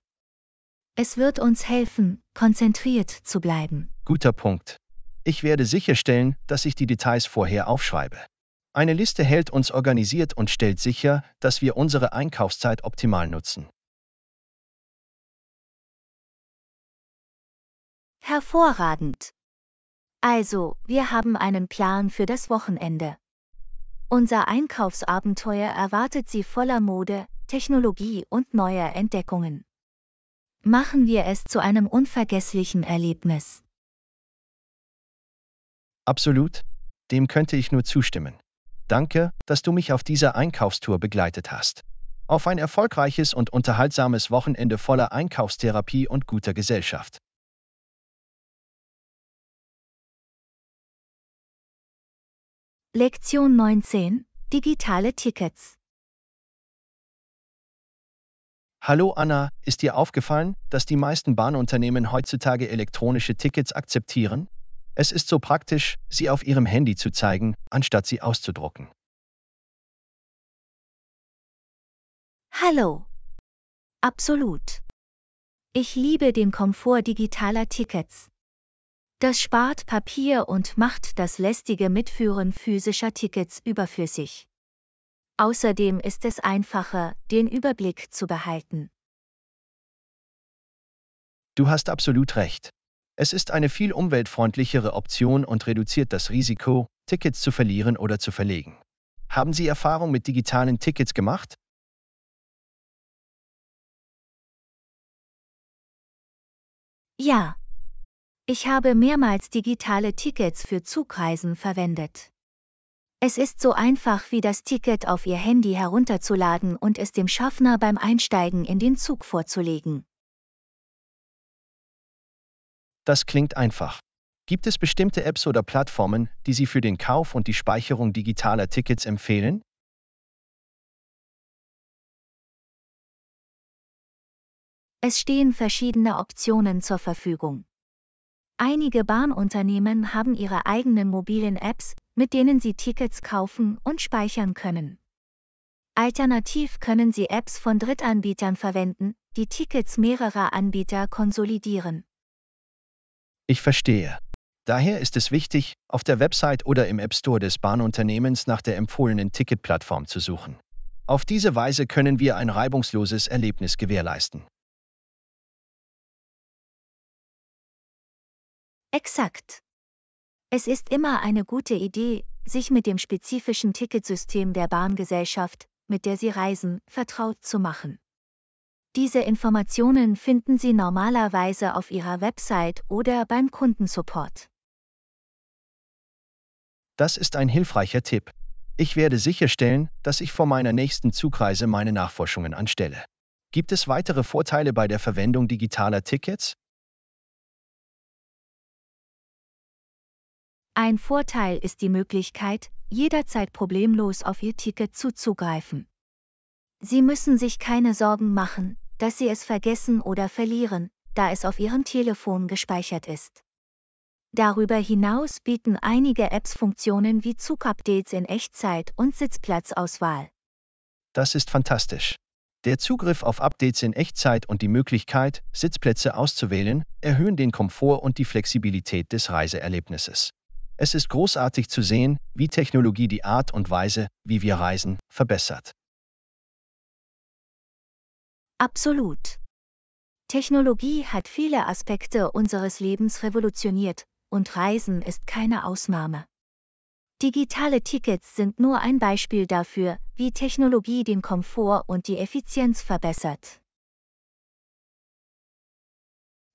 Es wird uns helfen, konzentriert zu bleiben. Guter Punkt. Ich werde sicherstellen, dass ich die Details vorher aufschreibe. Eine Liste hält uns organisiert und stellt sicher, dass wir unsere Einkaufszeit optimal nutzen. Hervorragend. Also, wir haben einen Plan für das Wochenende. Unser Einkaufsabenteuer erwartet Sie voller Mode, Technologie und neuer Entdeckungen. Machen wir es zu einem unvergesslichen Erlebnis. Absolut, dem könnte ich nur zustimmen. Danke, dass du mich auf dieser Einkaufstour begleitet hast. Auf ein erfolgreiches und unterhaltsames Wochenende voller Einkaufstherapie und guter Gesellschaft. Lektion 19 Digitale Tickets Hallo Anna, ist dir aufgefallen, dass die meisten Bahnunternehmen heutzutage elektronische Tickets akzeptieren? Es ist so praktisch, sie auf Ihrem Handy zu zeigen, anstatt sie auszudrucken. Hallo. Absolut. Ich liebe den Komfort digitaler Tickets. Das spart Papier und macht das lästige Mitführen physischer Tickets überflüssig. Außerdem ist es einfacher, den Überblick zu behalten. Du hast absolut recht. Es ist eine viel umweltfreundlichere Option und reduziert das Risiko, Tickets zu verlieren oder zu verlegen. Haben Sie Erfahrung mit digitalen Tickets gemacht? Ja. Ich habe mehrmals digitale Tickets für Zugreisen verwendet. Es ist so einfach wie das Ticket auf Ihr Handy herunterzuladen und es dem Schaffner beim Einsteigen in den Zug vorzulegen. Das klingt einfach. Gibt es bestimmte Apps oder Plattformen, die Sie für den Kauf und die Speicherung digitaler Tickets empfehlen? Es stehen verschiedene Optionen zur Verfügung. Einige Bahnunternehmen haben ihre eigenen mobilen Apps, mit denen sie Tickets kaufen und speichern können. Alternativ können sie Apps von Drittanbietern verwenden, die Tickets mehrerer Anbieter konsolidieren. Ich verstehe. Daher ist es wichtig, auf der Website oder im App Store des Bahnunternehmens nach der empfohlenen Ticketplattform zu suchen. Auf diese Weise können wir ein reibungsloses Erlebnis gewährleisten. Exakt. Es ist immer eine gute Idee, sich mit dem spezifischen Ticketsystem der Bahngesellschaft, mit der Sie reisen, vertraut zu machen. Diese Informationen finden Sie normalerweise auf Ihrer Website oder beim Kundensupport. Das ist ein hilfreicher Tipp. Ich werde sicherstellen, dass ich vor meiner nächsten Zugreise meine Nachforschungen anstelle. Gibt es weitere Vorteile bei der Verwendung digitaler Tickets? Ein Vorteil ist die Möglichkeit, jederzeit problemlos auf Ihr Ticket zuzugreifen. Sie müssen sich keine Sorgen machen, dass sie es vergessen oder verlieren, da es auf ihrem Telefon gespeichert ist. Darüber hinaus bieten einige Apps Funktionen wie Zugupdates in Echtzeit und Sitzplatzauswahl. Das ist fantastisch. Der Zugriff auf Updates in Echtzeit und die Möglichkeit, Sitzplätze auszuwählen, erhöhen den Komfort und die Flexibilität des Reiseerlebnisses. Es ist großartig zu sehen, wie Technologie die Art und Weise, wie wir reisen, verbessert. Absolut. Technologie hat viele Aspekte unseres Lebens revolutioniert, und Reisen ist keine Ausnahme. Digitale Tickets sind nur ein Beispiel dafür, wie Technologie den Komfort und die Effizienz verbessert.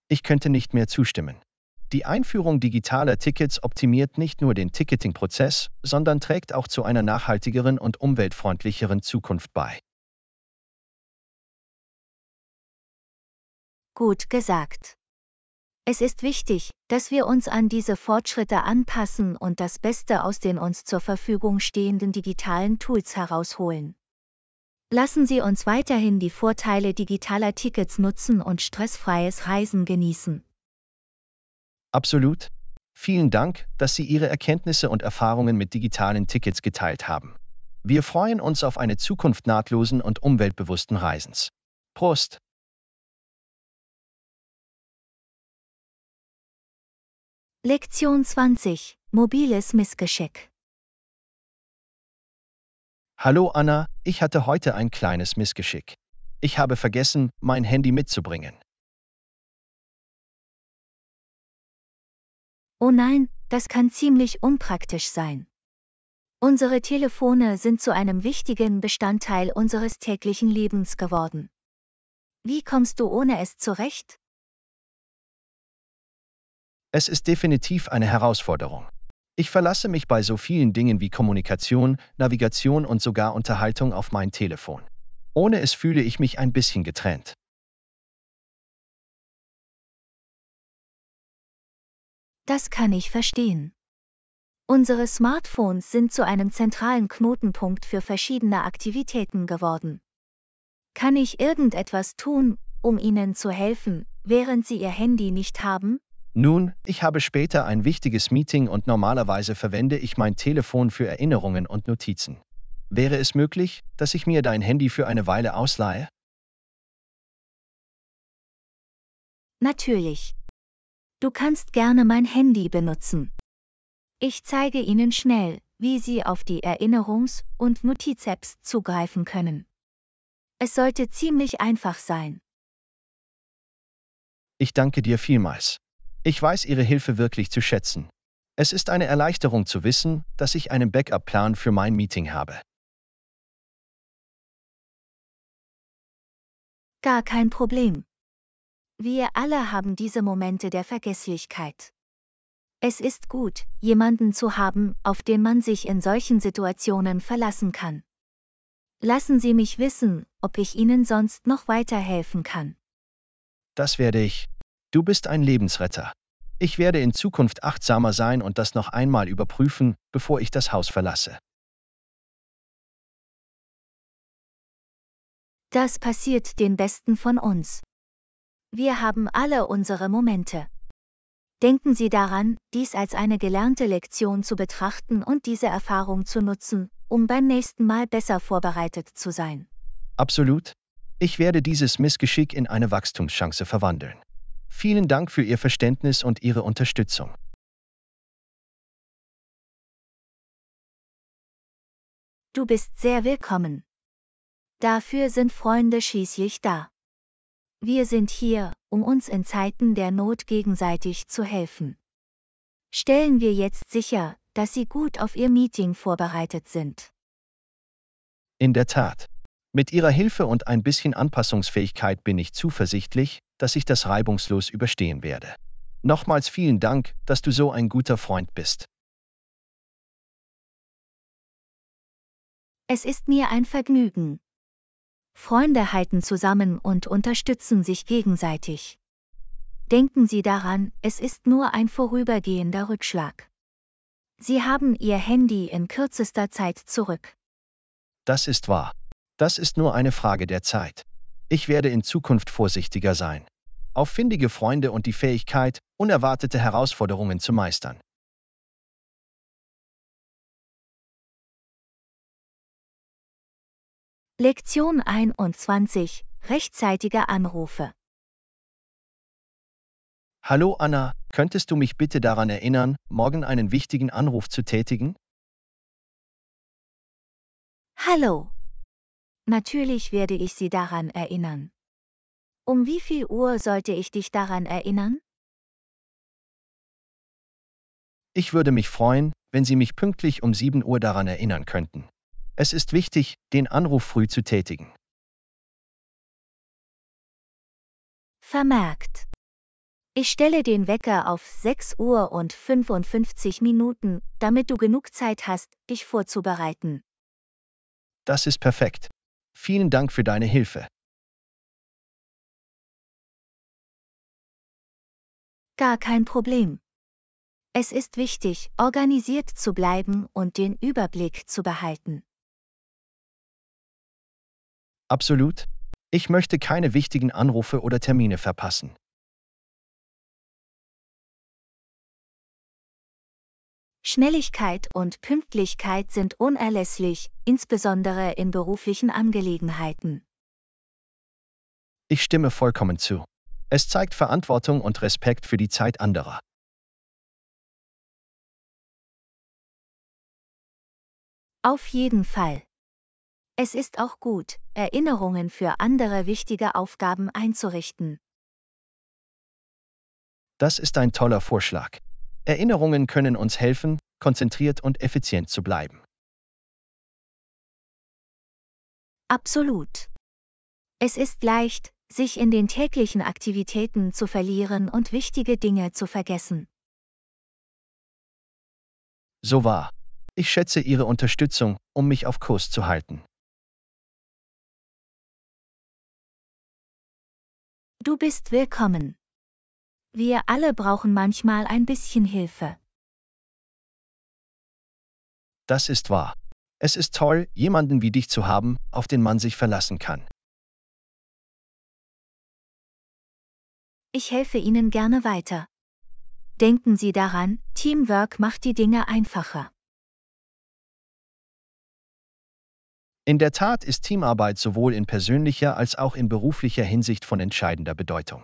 Ich könnte nicht mehr zustimmen. Die Einführung digitaler Tickets optimiert nicht nur den Ticketing-Prozess, sondern trägt auch zu einer nachhaltigeren und umweltfreundlicheren Zukunft bei. Gut gesagt. Es ist wichtig, dass wir uns an diese Fortschritte anpassen und das Beste aus den uns zur Verfügung stehenden digitalen Tools herausholen. Lassen Sie uns weiterhin die Vorteile digitaler Tickets nutzen und stressfreies Reisen genießen. Absolut. Vielen Dank, dass Sie Ihre Erkenntnisse und Erfahrungen mit digitalen Tickets geteilt haben. Wir freuen uns auf eine Zukunft nahtlosen und umweltbewussten Reisens. Prost! Lektion 20. Mobiles Missgeschick. Hallo Anna, ich hatte heute ein kleines Missgeschick. Ich habe vergessen, mein Handy mitzubringen. Oh nein, das kann ziemlich unpraktisch sein. Unsere Telefone sind zu einem wichtigen Bestandteil unseres täglichen Lebens geworden. Wie kommst du ohne es zurecht? Es ist definitiv eine Herausforderung. Ich verlasse mich bei so vielen Dingen wie Kommunikation, Navigation und sogar Unterhaltung auf mein Telefon. Ohne es fühle ich mich ein bisschen getrennt. Das kann ich verstehen. Unsere Smartphones sind zu einem zentralen Knotenpunkt für verschiedene Aktivitäten geworden. Kann ich irgendetwas tun, um Ihnen zu helfen, während Sie Ihr Handy nicht haben? Nun, ich habe später ein wichtiges Meeting und normalerweise verwende ich mein Telefon für Erinnerungen und Notizen. Wäre es möglich, dass ich mir dein Handy für eine Weile ausleihe? Natürlich. Du kannst gerne mein Handy benutzen. Ich zeige Ihnen schnell, wie Sie auf die Erinnerungs- und Notiz-Apps zugreifen können. Es sollte ziemlich einfach sein. Ich danke dir vielmals. Ich weiß Ihre Hilfe wirklich zu schätzen. Es ist eine Erleichterung zu wissen, dass ich einen Backup-Plan für mein Meeting habe. Gar kein Problem. Wir alle haben diese Momente der Vergesslichkeit. Es ist gut, jemanden zu haben, auf den man sich in solchen Situationen verlassen kann. Lassen Sie mich wissen, ob ich Ihnen sonst noch weiterhelfen kann. Das werde ich. Du bist ein Lebensretter. Ich werde in Zukunft achtsamer sein und das noch einmal überprüfen, bevor ich das Haus verlasse. Das passiert den Besten von uns. Wir haben alle unsere Momente. Denken Sie daran, dies als eine gelernte Lektion zu betrachten und diese Erfahrung zu nutzen, um beim nächsten Mal besser vorbereitet zu sein. Absolut. Ich werde dieses Missgeschick in eine Wachstumschance verwandeln. Vielen Dank für Ihr Verständnis und Ihre Unterstützung. Du bist sehr willkommen. Dafür sind Freunde schließlich da. Wir sind hier, um uns in Zeiten der Not gegenseitig zu helfen. Stellen wir jetzt sicher, dass Sie gut auf Ihr Meeting vorbereitet sind. In der Tat. Mit Ihrer Hilfe und ein bisschen Anpassungsfähigkeit bin ich zuversichtlich, dass ich das reibungslos überstehen werde. Nochmals vielen Dank, dass du so ein guter Freund bist. Es ist mir ein Vergnügen. Freunde halten zusammen und unterstützen sich gegenseitig. Denken Sie daran, es ist nur ein vorübergehender Rückschlag. Sie haben Ihr Handy in kürzester Zeit zurück. Das ist wahr. Das ist nur eine Frage der Zeit. Ich werde in Zukunft vorsichtiger sein auf findige Freunde und die Fähigkeit, unerwartete Herausforderungen zu meistern. Lektion 21 Rechtzeitige Anrufe Hallo Anna, könntest du mich bitte daran erinnern, morgen einen wichtigen Anruf zu tätigen? Hallo. Natürlich werde ich Sie daran erinnern. Um wie viel Uhr sollte ich dich daran erinnern? Ich würde mich freuen, wenn Sie mich pünktlich um 7 Uhr daran erinnern könnten. Es ist wichtig, den Anruf früh zu tätigen. Vermerkt. Ich stelle den Wecker auf 6 Uhr und 55 Minuten, damit du genug Zeit hast, dich vorzubereiten. Das ist perfekt. Vielen Dank für deine Hilfe. gar kein Problem. Es ist wichtig, organisiert zu bleiben und den Überblick zu behalten. Absolut. Ich möchte keine wichtigen Anrufe oder Termine verpassen. Schnelligkeit und Pünktlichkeit sind unerlässlich, insbesondere in beruflichen Angelegenheiten. Ich stimme vollkommen zu. Es zeigt Verantwortung und Respekt für die Zeit anderer. Auf jeden Fall. Es ist auch gut, Erinnerungen für andere wichtige Aufgaben einzurichten. Das ist ein toller Vorschlag. Erinnerungen können uns helfen, konzentriert und effizient zu bleiben. Absolut. Es ist leicht, sich in den täglichen Aktivitäten zu verlieren und wichtige Dinge zu vergessen. So wahr. Ich schätze Ihre Unterstützung, um mich auf Kurs zu halten. Du bist willkommen. Wir alle brauchen manchmal ein bisschen Hilfe. Das ist wahr. Es ist toll, jemanden wie dich zu haben, auf den man sich verlassen kann. Ich helfe Ihnen gerne weiter. Denken Sie daran, Teamwork macht die Dinge einfacher. In der Tat ist Teamarbeit sowohl in persönlicher als auch in beruflicher Hinsicht von entscheidender Bedeutung.